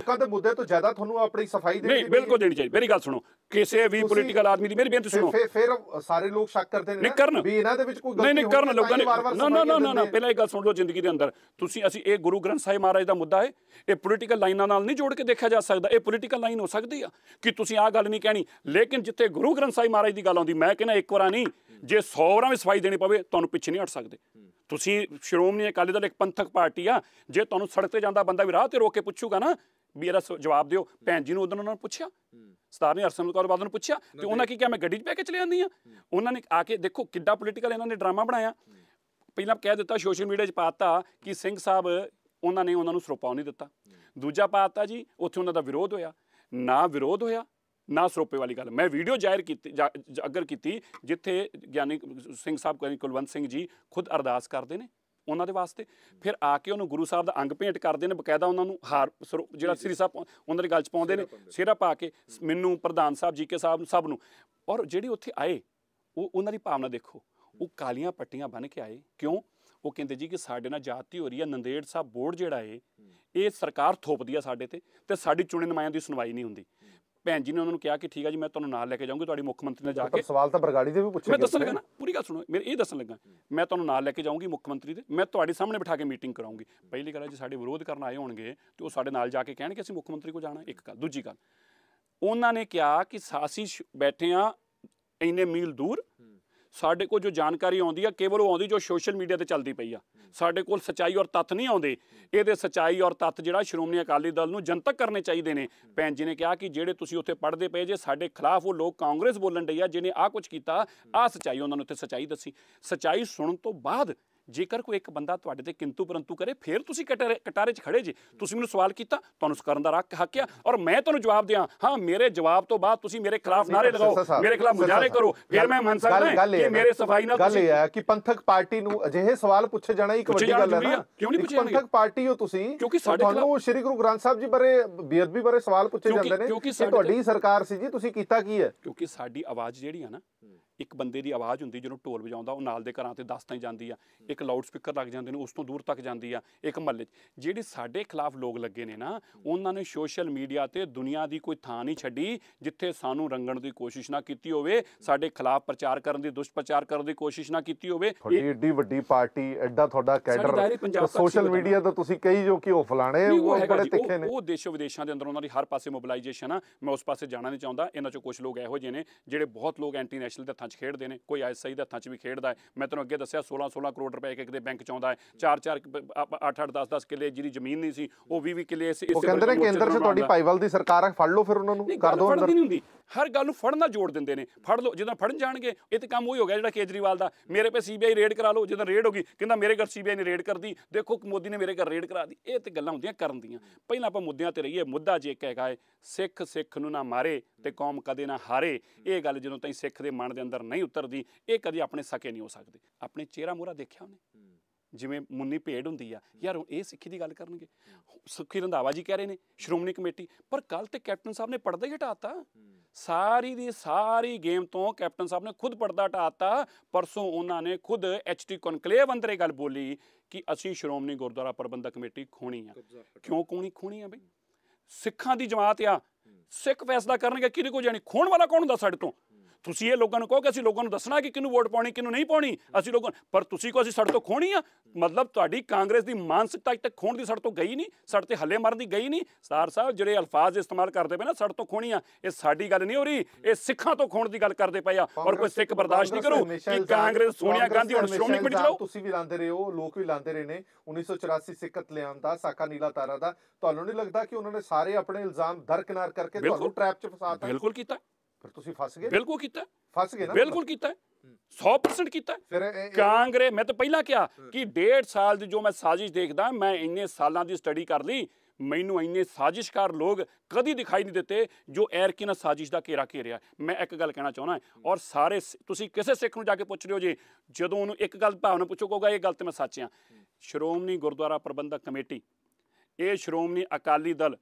ਲੋਕਾਂ ਦੇ ਮੁੱਦੇ ਤੋਂ ਜ਼ਿਆਦਾ ਤੁਹਾਨੂੰ ਆਪਣੀ ਸਫਾਈ ਦੇਣੀ ਨਹੀਂ ਬਿਲਕੁਲ ਦੇਣੀ ਚਾਹੀਦੀ ਮੇਰੀ ਗੱਲ ਸੁਣੋ ਕਿਸੇ ਵੀ ਪੋਲੀਟੀਕਲ ਆਦਮੀ ਦੀ ਮੇਰੀ ਬੇਨਤੀ ਸੁਣੋ ਫਿਰ ਸਾਰੇ ਲੋਕ ਸ਼ੱਕ ਕਰਦੇ ਨੇ ਵੀ ਇਹਨਾਂ ਦੇ ਵਿੱਚ ਕੋਈ ਗਲਤੀ ਨਹੀਂ ਨਹੀਂ ਕਰਨ ਲੋਕਾਂ ਨੇ ਨਾ ਨਾ ਨਾ ਨਾ ਪਹਿਲਾਂ ਇਹ ਗੱਲ ਸੁਣ ਲਓ ਜ਼ਿੰਦਗੀ ਦੇ ਅੰਦਰ ਤੁਸੀਂ ਅਸੀਂ ਇਹ ਗੁਰੂ ਗ੍ਰੰਥ ਸਾਹਿਬ ਮਹਾਰਾਜ ਦਾ ਮੁੱਦਾ ਹੈ ਇਹ ਪੋਲੀਟੀਕਲ ਲਾਈਨਾਂ ਨਾਲ ਨਹੀਂ ਜੋੜ ਕੇ ਦੇਖਿਆ ਜਾ ਸਕਦਾ ਇਹ ਪੋਲੀਟੀਕਲ ਲਾਈਨ ਹੋ ਸਕਦੀ ਆ ਕਿ ਤੁਸੀਂ ਆਹ ਗੱਲ ਨਹੀਂ ਕਹਿਣੀ ਲੇਕਿਨ ਜਿੱਥੇ ਗੁਰੂ ਗ੍ਰੰਥ ਸਾਹਿਬ ਮਹਾਰਾਜ ਦੀ ਗੱਲ ਆਉਂਦੀ ਮੈਂ ਕਹਿੰਦਾ ਇੱਕ ਵਾਰਾ ਨਹੀਂ ਜੇ 100 ਵਾਰਾਂ ਵੀ ਸਫਾਈ ਦੇਣੀ ਪਵੇ ਤੁਹਾਨੂੰ ਪਿੱਛੇ ਨਹੀਂ ਹਟ ਸਕਦੇ ਤੁਸੀਂ ਸ਼੍ਰੋਮਣੀ ਅਕਾਲੀ ਦਲ ਇੱਕ ਪੰਥਕ ਪਾਰਟੀ ਆ ਜੇ ਤੁਹਾਨੂੰ ਸੜਕ ਤੇ ਜਾਂਦਾ ਬੰਦਾ ਵੀ ਰਾਹ ਤੇ ਰੋਕ ਕੇ ਪੁੱਛੂਗਾ ਨਾ ਵੀ ਇਹਦਾ ਜਵਾਬ ਦਿਓ ਭੈਣ ਜੀ ਨੂੰ ਉਦੋਂ ਉਹਨਾਂ ਨੇ ਪੁੱਛਿਆ ਸਤਾਰਨੀ ਨੇ ਕੌਰ ਬਾਦਲ ਨੂੰ ਪੁੱਛਿਆ ਤੇ ਉਹਨਾਂ ਕੀ ਕਿਹਾ ਮੈਂ ਗੱਡੀ 'ਚ ਬੈ ਕੇ ਚਲੇ ਜਾਂਦੀ ਆ ਉਹਨਾਂ ਨੇ ਆ ਕੇ ਦੇਖੋ ਕਿੱਡਾ ਪੋਲੀਟੀਕਲ ਇਹਨਾਂ ਨੇ ਡਰਾਮਾ ਬਣਾਇਆ ਪਹਿਲਾਂ ਕਹਿ ਦਿੱਤਾ ਸੋਸ਼ਲ ਮੀਡੀਆ 'ਚ ਪਾਤਾ ਕਿ ਸਿੰਘ ਸਾਹਿਬ ਉਹਨਾਂ ਨੇ ਉਹਨਾਂ ਨੂੰ ਸਰੋਪਾਉ ਨਹੀਂ ਦਿੱਤਾ ਦੂਜਾ ਪਾਤਾ ਜੀ ਉੱਥੇ ਉਹਨਾਂ ਦਾ ਵਿਰੋਧ ਹੋਇਆ ਨਾ ਵਿਰੋਧ ਹੋਇਆ ਨਾ ਸਰੋਪੇ ਵਾਲੀ ਗੱਲ ਮੈਂ ਵੀਡੀਓ ਜਾਇਰ ਕੀਤੀ ਅਗਰ ਕੀਤੀ ਜਿੱਥੇ ਗਿਆਨੀ ਸਿੰਘ ਸਾਹਿਬ ਕੁਲਵੰਤ ਸਿੰਘ ਜੀ ਖੁਦ ਅਰਦਾਸ ਕਰਦੇ ਨੇ ਉਹਨਾਂ ਦੇ ਵਾਸਤੇ ਫਿਰ ਆ ਕੇ ਉਹਨੂੰ ਗੁਰੂ ਸਾਹਿਬ ਦਾ ਅੰਗ ਭੇਟ ਕਰਦੇ ਨੇ ਬਕਾਇਦਾ ਉਹਨਾਂ ਨੂੰ ਹਾਰ ਜਿਹੜਾ ਸ੍ਰੀ ਸਾਹਿਬ ਉਹਨਾਂ ਦੇ ਗਲ 'ਚ ਪਾਉਂਦੇ ਨੇ ਸਿਹਰਾ ਪਾ ਕੇ ਮੈਨੂੰ ਪ੍ਰਧਾਨ ਸਾਹਿਬ ਜੀ ਕੇ ਸਾਹਿਬ ਨੂੰ ਸਭ ਨੂੰ ਔਰ ਜਿਹੜੇ ਉੱਥੇ ਆਏ ਉਹ ਉਹਨਾਂ ਦੀ ਭਾਵਨਾ ਦੇਖੋ ਉਹ ਕਾਲੀਆਂ ਪੱਟੀਆਂ ਬਨ ਕੇ ਆਏ ਕਿਉਂ ਉਹ ਕਹਿੰਦੇ ਜੀ ਕਿ ਸਾਡੇ ਨਾਲ ਜਾਤੀ ਹੋ ਰਹੀ ਹੈ ਨੰਦੇੜ ਸਾਹਿਬ ਬੋਰਡ ਜਿਹੜਾ ਏ ਇਹ ਸਰਕਾਰ ਥੋਪਦੀ ਆ ਸਾਡੇ ਤੇ ਤੇ ਸਾਡੀ ਚੁਣੇ ਨਮਾਇਆਂ ਦੀ ਸੁਣਵਾਈ ਨਹੀਂ ਹੁੰਦੀ ਭੈਣ ਜੀ ਨੇ ਉਹਨਾਂ ਨੂੰ ਕਿਹਾ ਕਿ ਠੀਕ ਆ ਜੀ ਮੈਂ ਤੁਹਾਨੂੰ ਨਾਲ ਲੈ ਕੇ ਜਾਊਂਗੀ ਤੁਹਾਡੀ ਮੁੱਖ ਮੰਤਰੀ ਨਾਲ ਜਾ ਕੇ ਸਵਾਲ ਤਾਂ ਬਰਗਾੜੀ ਦੇ ਵੀ ਪੁੱਛੇ ਮੈਂ ਦੱਸਣ ਲੱਗਾ ਨਾ ਪੂਰੀ ਗੱਲ ਸੁਣੋ ਮੇਰੇ ਇਹ ਦੱਸਣ ਲੱਗਾ ਮੈਂ ਤੁਹਾਨੂੰ ਨਾਲ ਲੈ ਕੇ ਜਾਊਂਗੀ ਮੁੱਖ ਮੰਤਰੀ ਦੇ ਮੈਂ ਤੁਹਾਡੇ ਸਾਹਮਣੇ ਬਿਠਾ ਕੇ ਮੀਟਿੰਗ ਕਰਾਉਂਗੀ ਪਹਿਲੀ ਗੱਲ ਹੈ ਸਾਡੇ ਵਿਰੋਧ ਕਰਨ ਆਏ ਹੋਣਗੇ ਤੇ ਉਹ ਸਾਡੇ ਨਾਲ ਜਾ ਕੇ ਕਹਿਣਗੇ ਅਸੀਂ ਮੁੱਖ ਮੰਤਰੀ ਕੋ ਜਾਣਾ ਇੱਕ ਗੱਲ ਦੂਜੀ ਗੱਲ ਉਹਨਾਂ ਨੇ ਕਿਹਾ ਕਿ ਸਾਸੀ ਬੈਠੇ ਆ ਇੰਨੇ ਮੀਲ ਦੂਰ ਸਾਡੇ ਕੋਲ ਜੋ ਜਾਣਕਾਰੀ ਆਉਂਦੀ ਆ ਕੇਵਲ ਉਹ ਆਉਂਦੀ ਜੋ ਸੋਸ਼ਲ ਮੀਡੀਆ ਤੇ ਚੱਲਦੀ ਪਈ ਆ ਸਾਡੇ ਕੋਲ ਸਚਾਈ ਔਰ ਤੱਥ ਨਹੀਂ ਆਉਂਦੇ ਇਹਦੇ ਸਚਾਈ ਔਰ ਤੱਥ ਜਿਹੜਾ ਸ਼੍ਰੋਮਣੀ ਅਕਾਲੀ ਦਲ ਨੂੰ ਜਨਤਕ ਕਰਨੇ ਚਾਹੀਦੇ ਨੇ ਭੈਣ ਜੀ ਨੇ ਕਿਹਾ ਕਿ ਜਿਹੜੇ ਤੁਸੀਂ ਉੱਥੇ ਪੜਦੇ ਪਏ ਜੇ ਸਾਡੇ ਖਿਲਾਫ ਉਹ ਲੋਕ ਕਾਂਗਰਸ ਬੋਲਣ ਡਈ ਆ ਜਿਨੇ ਆ ਕੁਝ ਕੀਤਾ ਆ ਸਚਾਈ ਉਹਨਾਂ ਨੂੰ ਉੱਥੇ ਸਚਾਈ ਦੱਸੀ ਸਚਾਈ ਸੁਣਨ ਤੋਂ ਬਾਅਦ ਜੇਕਰ ਕੋਈ ਇੱਕ ਬੰਦਾ ਤੁਹਾਡੇ ਤੇ ਕਿੰਤੂ ਪਰੰਤੂ ਕਰੇ ਫਿਰ ਤੁਸੀਂ ਕਟਾਰੇ 'ਚ ਖੜੇ ਜੀ ਤੁਸੀਂ ਮੈਨੂੰ ਸਵਾਲ ਕੀਤਾ ਤੁਹਾਨੂੰ ਕਰਨ ਦਾ ਹੱਕ ਆ ਔਰ ਮੈਂ ਤੁਹਾਨੂੰ ਜਵਾਬ ਦਿਆਂ ਹਾਂ ਮੇਰੇ ਜਵਾਬ ਤੋਂ ਬਾਅਦ ਤੁਸੀਂ ਮੇਰੇ ਖਿਲਾਫ ਨਾਰੇ ਲਗਾਓ ਮੇਰੇ ਖਿਲਾਫ ਮੁਜ਼ਾਹਰੇ ਕਰੋ ਫਿਰ ਮੈਂ ਮੰਨ ਸਕਦਾ ਕਿ ਮੇਰੇ ਸਫਾਈ ਨਾਲ ਗੱਲ ਇਹ ਹੈ ਕਿ ਪੰਥਕ ਪਾਰਟੀ ਨੂੰ ਅਜਿਹੇ ਸਵਾਲ ਪੁੱਛੇ ਜਾਣਾ ਇੱਕ ਵੱਡੀ ਗੱਲ ਹੈ ਨਾ ਕਿਉਂ ਨਹੀਂ ਪੁੱਛਿਆ ਪੰਥਕ ਪਾਰਟੀ ਹੋ ਤੁਸੀਂ ਕਿਉਂਕਿ ਸਾਡੇ ਤੁਹਾਨੂੰ ਸ਼੍ਰੀ ਗੁਰੂ ਗ੍ਰੰਥ ਸਾਹਿਬ ਜੀ ਬਾਰੇ ਬੇਅਦਬੀ ਬਾਰੇ ਸਵਾਲ ਪੁੱਛੇ ਜਾਂਦੇ ਨੇ ਕਿ ਤੁਹਾਡੀ ਸਰਕਾਰ ਸੀ ਜੀ ਤੁਸੀਂ ਕੀਤਾ ਕੀ ਹੈ ਕਿਉਂਕਿ ਸਾਡੀ ਆਵਾਜ਼ ਜਿਹੜੀ ਆ ਨਾ ਇੱਕ ਬੰਦੇ ਦੀ ਆਵਾਜ਼ ਹੁੰਦੀ ਜਿਹਨੂੰ ਢੋਲ ਵਜਾਉਂਦਾ ਉਹ ਨਾਲ ਦੇ ਘਰਾਂ ਤੇ ਦਸ ਤਾਈ ਜਾਂਦੀ ਆ ਇੱਕ ਲਾਊਡ ਸਪੀਕਰ ਲੱਗ ਜਾਂਦੇ ਨੇ ਉਸ ਤੋਂ ਦੂਰ ਤੱਕ ਜਾਂਦੀ ਆ ਇੱਕ ਮਹੱਲੇ 'ਚ ਜਿਹੜੇ ਸਾਡੇ ਖਿਲਾਫ ਲੋਕ ਲੱਗੇ ਨੇ ਨਾ ਉਹਨਾਂ ਨੇ ਸੋਸ਼ਲ ਮੀਡੀਆ ਤੇ ਦੁਨੀਆ ਦੀ ਕੋਈ ਥਾਂ ਨਹੀਂ ਛੱਡੀ ਜਿੱਥੇ ਸਾਨੂੰ ਰੰਗਣ ਦੀ ਕੋਸ਼ਿਸ਼ ਨਾ ਕੀਤੀ ਹੋਵੇ ਸਾਡੇ ਖਿਲਾਫ ਪ੍ਰਚਾਰ ਕਰਨ ਦੀ ਦੁਸ਼ਪ੍ਰਚਾਰ ਕਰਨ ਦੀ ਕੋਸ਼ਿਸ਼ ਨਾ ਕੀਤੀ ਹੋਵੇ ਥੋੜੀ ਏਡੀ ਵੱਡੀ ਪਾਰਟੀ ਐਡਾ ਤੁਹਾਡਾ ਕੈਡਰ ਸੋਸ਼ਲ ਮੀਡੀਆ ਤਾਂ ਤੁਸੀਂ ਕਹੀ ਜੋ ਕਿ ਉਹ ਫਲਾਣੇ ਉਹ ਬੜੇ ਤਿੱਖੇ ਨੇ ਉਹ ਦੇਸ਼ੋ ਵਿਦੇਸ਼ਾਂ ਦੇ ਅੰਦਰ ਉਹਨਾਂ ਦੀ ਹਰ ਪਾਸੇ ਮੋਬਿਲਾਈਜੇਸ਼ਨ ਆ ਮੈਂ ਉਸ ਪਾਸੇ ਜਾਣਾ ਨਹੀਂ ਚਾਹੁੰਦਾ ਇਹਨਾਂ ਚੋਂ ਕੁਝ ਲੋਕ ਇਹੋ ਜਿਹੇ ਨੇ ਜਿਹੜੇ ਬਹੁਤ ਲੋਕ ਐਂਟੀ ਨੈਸ਼ਨਲ ਦੇ ਥਾਂ 'ਚ ਖੇਡਦੇ ਨੇ ਕੋਈ ਆਈਐਸਆਈ ਦੇ ਹੱਥਾਂ 'ਚ ਵੀ ਖੇਡਦਾ ਹੈ ਮੈਂ ਤੁਹਾਨੂੰ ਅੱਗੇ ਦੱਸਿਆ 16-16 ਕਰੋੜ ਰੁਪਏ ਇੱਕ ਇੱਕ ਦੇ ਬੈਂਕ 'ਚ ਆਉਂਦਾ ਹੈ 4-4 8-8 10-10 ਕਿੱਲੇ ਜਿਹੜੀ ਜ਼ਮੀਨ ਨਹੀਂ ਸੀ ਉਹ 20 20 ਕਿੱਲੇ ਇਸ ਉਹ ਕਹਿੰਦੇ ਨੇ ਕੇਂਦਰ 'ਚ ਤੁਹਾਡੀ ਪਾਈਵਲ ਦੀ ਸਰਕਾਰ ਫੜ ਲਓ ਫਿਰ ਉਹਨਾਂ ਨੂੰ ਕਰ ਦਿਓ ਅੰਦਰ ਨਹੀਂ ਹੁੰਦੀ ਹਰ ਗੱਲ ਨੂੰ ਫੜਨ ਨਾਲ ਜੋੜ ਦਿੰਦੇ ਨੇ ਫੜ ਲਓ ਜਦੋਂ ਫੜਨ ਜਾਣਗੇ ਇਹ ਤੇ ਕੰਮ ਉਹੀ ਹੋ ਗਿਆ ਜਿਹੜਾ ਕੇਜਰੀਵਾਲ ਦਾ ਮੇਰੇ ਪੇ ਸੀਬੀਆਈ ਰੇਡ ਕਰਾ ਲਓ ਜਦੋਂ ਰੇਡ ਹੋ ਗਈ ਕਹਿੰਦਾ ਮੇਰੇ ਘਰ ਸੀਬੀਆਈ ਨੇ ਰੇਡ ਕਰਦੀ ਦੇਖੋ ਮੋਦੀ ਨੇ ਮੇਰੇ ਘਰ ਰੇਡ ਕਰਾ ਦੀ ਇਹ ਤੇ ਗੱਲਾਂ ਹੁੰਦੀਆਂ ਕਰਨ ਦੀਆਂ ਪਹਿਲਾਂ ਆਪਾਂ ਮੁੱਦਿਆਂ ਤੇ ਰਹੀਏ ਮੁੱਦਾ ਜੇ ਇੱਕ ਹੈਗਾ ਸਿੱਖ ਸਿੱਖ ਨੂੰ ਨਾ ਮਾਰੇ ਤੇ ਕੌਮ ਕਦੇ ਨਾ ਹਾਰੇ ਇਹ ਗੱਲ ਜਦੋਂ ਤਾਈਂ ਸਿੱਖ ਦੇ ਮਨ ਦੇ ਅੰਦਰ ਨਹੀਂ ਉਤਰਦੀ ਇਹ ਕਦੀ ਆਪਣੇ ਸਕੇ ਨਹੀਂ ਹੋ ਸਕਦੀ ਆਪਣੇ ਚਿਹਰਾ ਮੋਹਰਾ ਦੇਖਿਆ ਉਹਨੇ ਜਿਵੇਂ ਮੁੰਨੀ ਭੇਡ ਹੁੰਦੀ ਆ ਯਾਰ ਇਹ ਸਿੱਖੀ ਦੀ ਗੱਲ ਕਰਨਗੇ ਸੁਖੀ ਰੰਧਾਵਾ ਜੀ ਕਹਿ ਰਹੇ ਨੇ ਸ਼੍ਰੋਮਣੀ ਕਮੇਟੀ ਪਰ ਕੱਲ ਤੇ ਕੈਪਟਨ ਸਾਹਿਬ ਨੇ ਪਰਦਾ ਹੀ ਹਟਾਤਾ ਸਾਰੀ ਦੀ ਸਾਰੀ ਗੇਮ ਤੋਂ ਕੈਪਟਨ ਸਾਹਿਬ ਨੇ ਖੁਦ ਪਰਦਾ ਹਟਾਤਾ ਪਰਸੋਂ ਉਹਨਾਂ ਨੇ ਖੁਦ ਐਚਟੀ ਕਨਕਲੇਵ ਅੰਦਰ ਇਹ ਗੱਲ ਬੋਲੀ ਕਿ ਅਸੀਂ ਸ਼੍ਰੋਮਣੀ ਗੁਰਦੁਆਰਾ ਪ੍ਰਬੰਧਕ ਕਮੇਟੀ ਖੋਣੀ ਆ ਕਿਉਂ ਕੋਣੀ ਖੋਣੀ ਆ ਬਈ ਸਿੱਖਾਂ ਦੀ ਜਮਾਤ ਆ ਸਿੱਖ ਫੈਸਲਾ ਕਰਨਗੇ ਕਿਹਦੇ ਕੋ ਜਾਣੀ ਖੋਣ ਵਾਲਾ ਕੌਣ ਹੁੰਦਾ ਸਾਡੇ ਤੋਂ ਤੁਸੀਂ ਇਹ ਲੋਕਾਂ ਨੂੰ ਕਹੋ ਕਿ ਅਸੀਂ ਲੋਕਾਂ ਨੂੰ ਦੱਸਣਾ ਕਿ ਕਿਹਨੂੰ ਵੋਟ ਪਾਉਣੀ ਕਿਹਨੂੰ ਨਹੀਂ ਪਾਉਣੀ ਅਸੀਂ ਲੋਕਾਂ ਪਰ ਤੁਸੀਂ ਕੋ ਅਸੀਂ ਸੜ ਤੋਂ ਖੋਣੀ ਆ ਮਤਲਬ ਤੁਹਾਡੀ ਕਾਂਗਰਸ ਦੀ ਮਾਨਸਿਕਤਾ ਤੱਕ ਖੋਣ ਦੀ ਸੜ ਤੋਂ ਗਈ ਨਹੀਂ ਸੜ ਤੇ ਹੱਲੇ ਮਾਰਨ ਦੀ ਗਈ ਨਹੀਂ ਸਰ ਸਾਹਿਬ ਜਿਹੜੇ ਅਲਫਾਜ਼ ਇਸਤੇਮਾਲ ਕਰਦੇ ਪਏ ਨਾ ਸੜ ਤੋਂ ਖੋਣੀ ਆ ਇਹ ਸਾਡੀ ਗੱਲ ਨਹੀਂ ਹੋ ਰਹੀ ਇਹ ਸਿੱਖਾਂ ਤੋਂ ਖੋਣ ਦੀ ਗੱਲ ਕਰਦੇ ਪਏ ਆ ਔਰ ਕੋਈ ਸਿੱਖ ਬਰਦਾਸ਼ਤ ਨਹੀਂ ਕਰੂ ਕਿ ਕਾਂਗਰਸ ਸੋਨੀਆ ਗਾਂਧੀ ਹੁਣ ਸ਼੍ਰੋਮਣੀ ਕਮੇਟੀ ਚਲਾਓ ਤੁਸੀਂ ਵੀ ਲਾਂਦੇ ਰਹੇ ਹੋ ਲੋਕ ਵੀ ਲਾਂਦੇ ਰਹੇ ਨੇ 1984 ਸਿੱਖ ਕਤਲੇਆਮ ਦਾ ਸਾਕਾ ਨੀਲਾ ਤਾਰਾ ਦਾ ਤੁਹਾਨੂੰ ਨਹੀਂ ਲੱਗਦਾ ਕਿ ਉਹਨਾਂ ਨੇ ਸਾਰੇ ਆਪਣੇ ਇਲਜ਼ਾਮ ਦਰਕਿਨਾਰ ਕਰਕੇ ਤੁਹਾਨੂੰ ਟ੍ਰੈਪ 'ਚ ਫਸਾ ਦਿੱਤਾ ਬਿਲਕੁਲ ਕੀਤਾ ਫਿਰ ਤੁਸੀਂ ਫਸ ਗਏ ਬਿਲਕੁਲ ਕੀਤਾ ਫਸ ਗਏ ਨਾ ਬਿਲਕੁਲ ਕੀਤਾ 100% ਕੀਤਾ ਫਿਰ ਕਾਂਗਰਸ ਮੈਂ ਤਾਂ ਪਹਿਲਾਂ ਕਿਹਾ ਕਿ 1.5 ਸਾਲ ਦੀ ਜੋ ਮੈਂ ਸਾਜ਼ਿਸ਼ ਦੇਖਦਾ ਮੈਂ ਇੰਨੇ ਸਾਲਾਂ ਦੀ ਸਟੱਡੀ ਕਰ ਲਈ ਮੈਨੂੰ ਇੰਨੇ ਸਾਜ਼ਿਸ਼ਕਾਰ ਲੋਕ ਕਦੀ ਦਿਖਾਈ ਨਹੀਂ ਦਿੱਤੇ ਜੋ ਐਰਕਿਨ ਸਾਜ਼ਿਸ਼ ਦਾ ਘੇਰਾ ਰਿਹਾ ਮੈਂ ਇੱਕ ਗੱਲ ਕਹਿਣਾ ਚਾਹੁੰਦਾ ਔਰ ਸਾਰੇ ਤੁਸੀਂ ਕਿਸੇ ਸਿੱਖ ਨੂੰ ਜਾ ਕੇ ਪੁੱਛ ਲਿਓ ਜੀ ਜਦੋਂ ਉਹਨੂੰ ਇੱਕ ਗੱਲ ਭਾਵਨਾ ਪੁੱਛੋ ਕਹੋਗਾ ਇਹ ਗੱਲ ਤੇ ਮੈਂ ਸੱਚ ਆ ਸ਼੍ਰੋਮਣੀ ਗੁਰਦੁਆਰਾ ਪ੍ਰਬੰਧਕ ਕਮੇਟੀ ਇਹ ਸ਼੍ਰੋਮਣੀ ਅਕਾਲੀ ਦਲ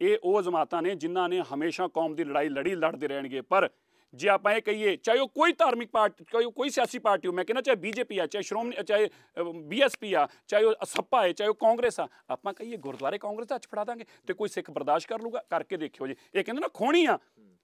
ਇਹ ਉਹ ਜਮਾਤਾਂ ਨੇ ਜਿਨ੍ਹਾਂ ਨੇ ਹਮੇਸ਼ਾ ਕੌਮ ਦੀ ਲੜਾਈ ਲੜੀ ਲੜਦੇ ਰਹਿਣਗੇ ਪਰ ਜੇ ਆਪਾਂ ਇਹ ਕਹੀਏ ਚਾਹੇ ਉਹ ਕੋਈ ਧਾਰਮਿਕ ਪਾਰਟੀ ਕੋਈ ਕੋਈ ਸਿਆਸੀ ਪਾਰਟੀ ਹੋ ਮੈਂ ਕਹਿੰਦਾ ਚਾਹੇ ਬੀਜੇਪੀ ਆ ਚਾਹੇ ਸ਼੍ਰੋਮਣੀ ਚਾਹੇ ਬੀਐਸਪੀ ਆ ਚਾਹੇ ਉਹ ਸੱਪਾ ਹੈ ਚਾਹੇ ਉਹ ਕਾਂਗਰਸ ਆ ਆਪਾਂ ਕਹੀਏ ਗੁਰਦੁਆਰੇ ਕਾਂਗਰਸ ਦਾ ਹੱਥ ਫੜਾ ਦਾਂਗੇ ਤੇ ਕੋਈ ਸਿੱਖ ਬਰਦਾਸ਼ਤ ਕਰ ਲੂਗਾ ਕਰਕੇ ਦੇਖਿਓ ਜੀ ਇਹ ਕਹਿੰਦੇ ਨਾ ਖੋਣੀ ਆ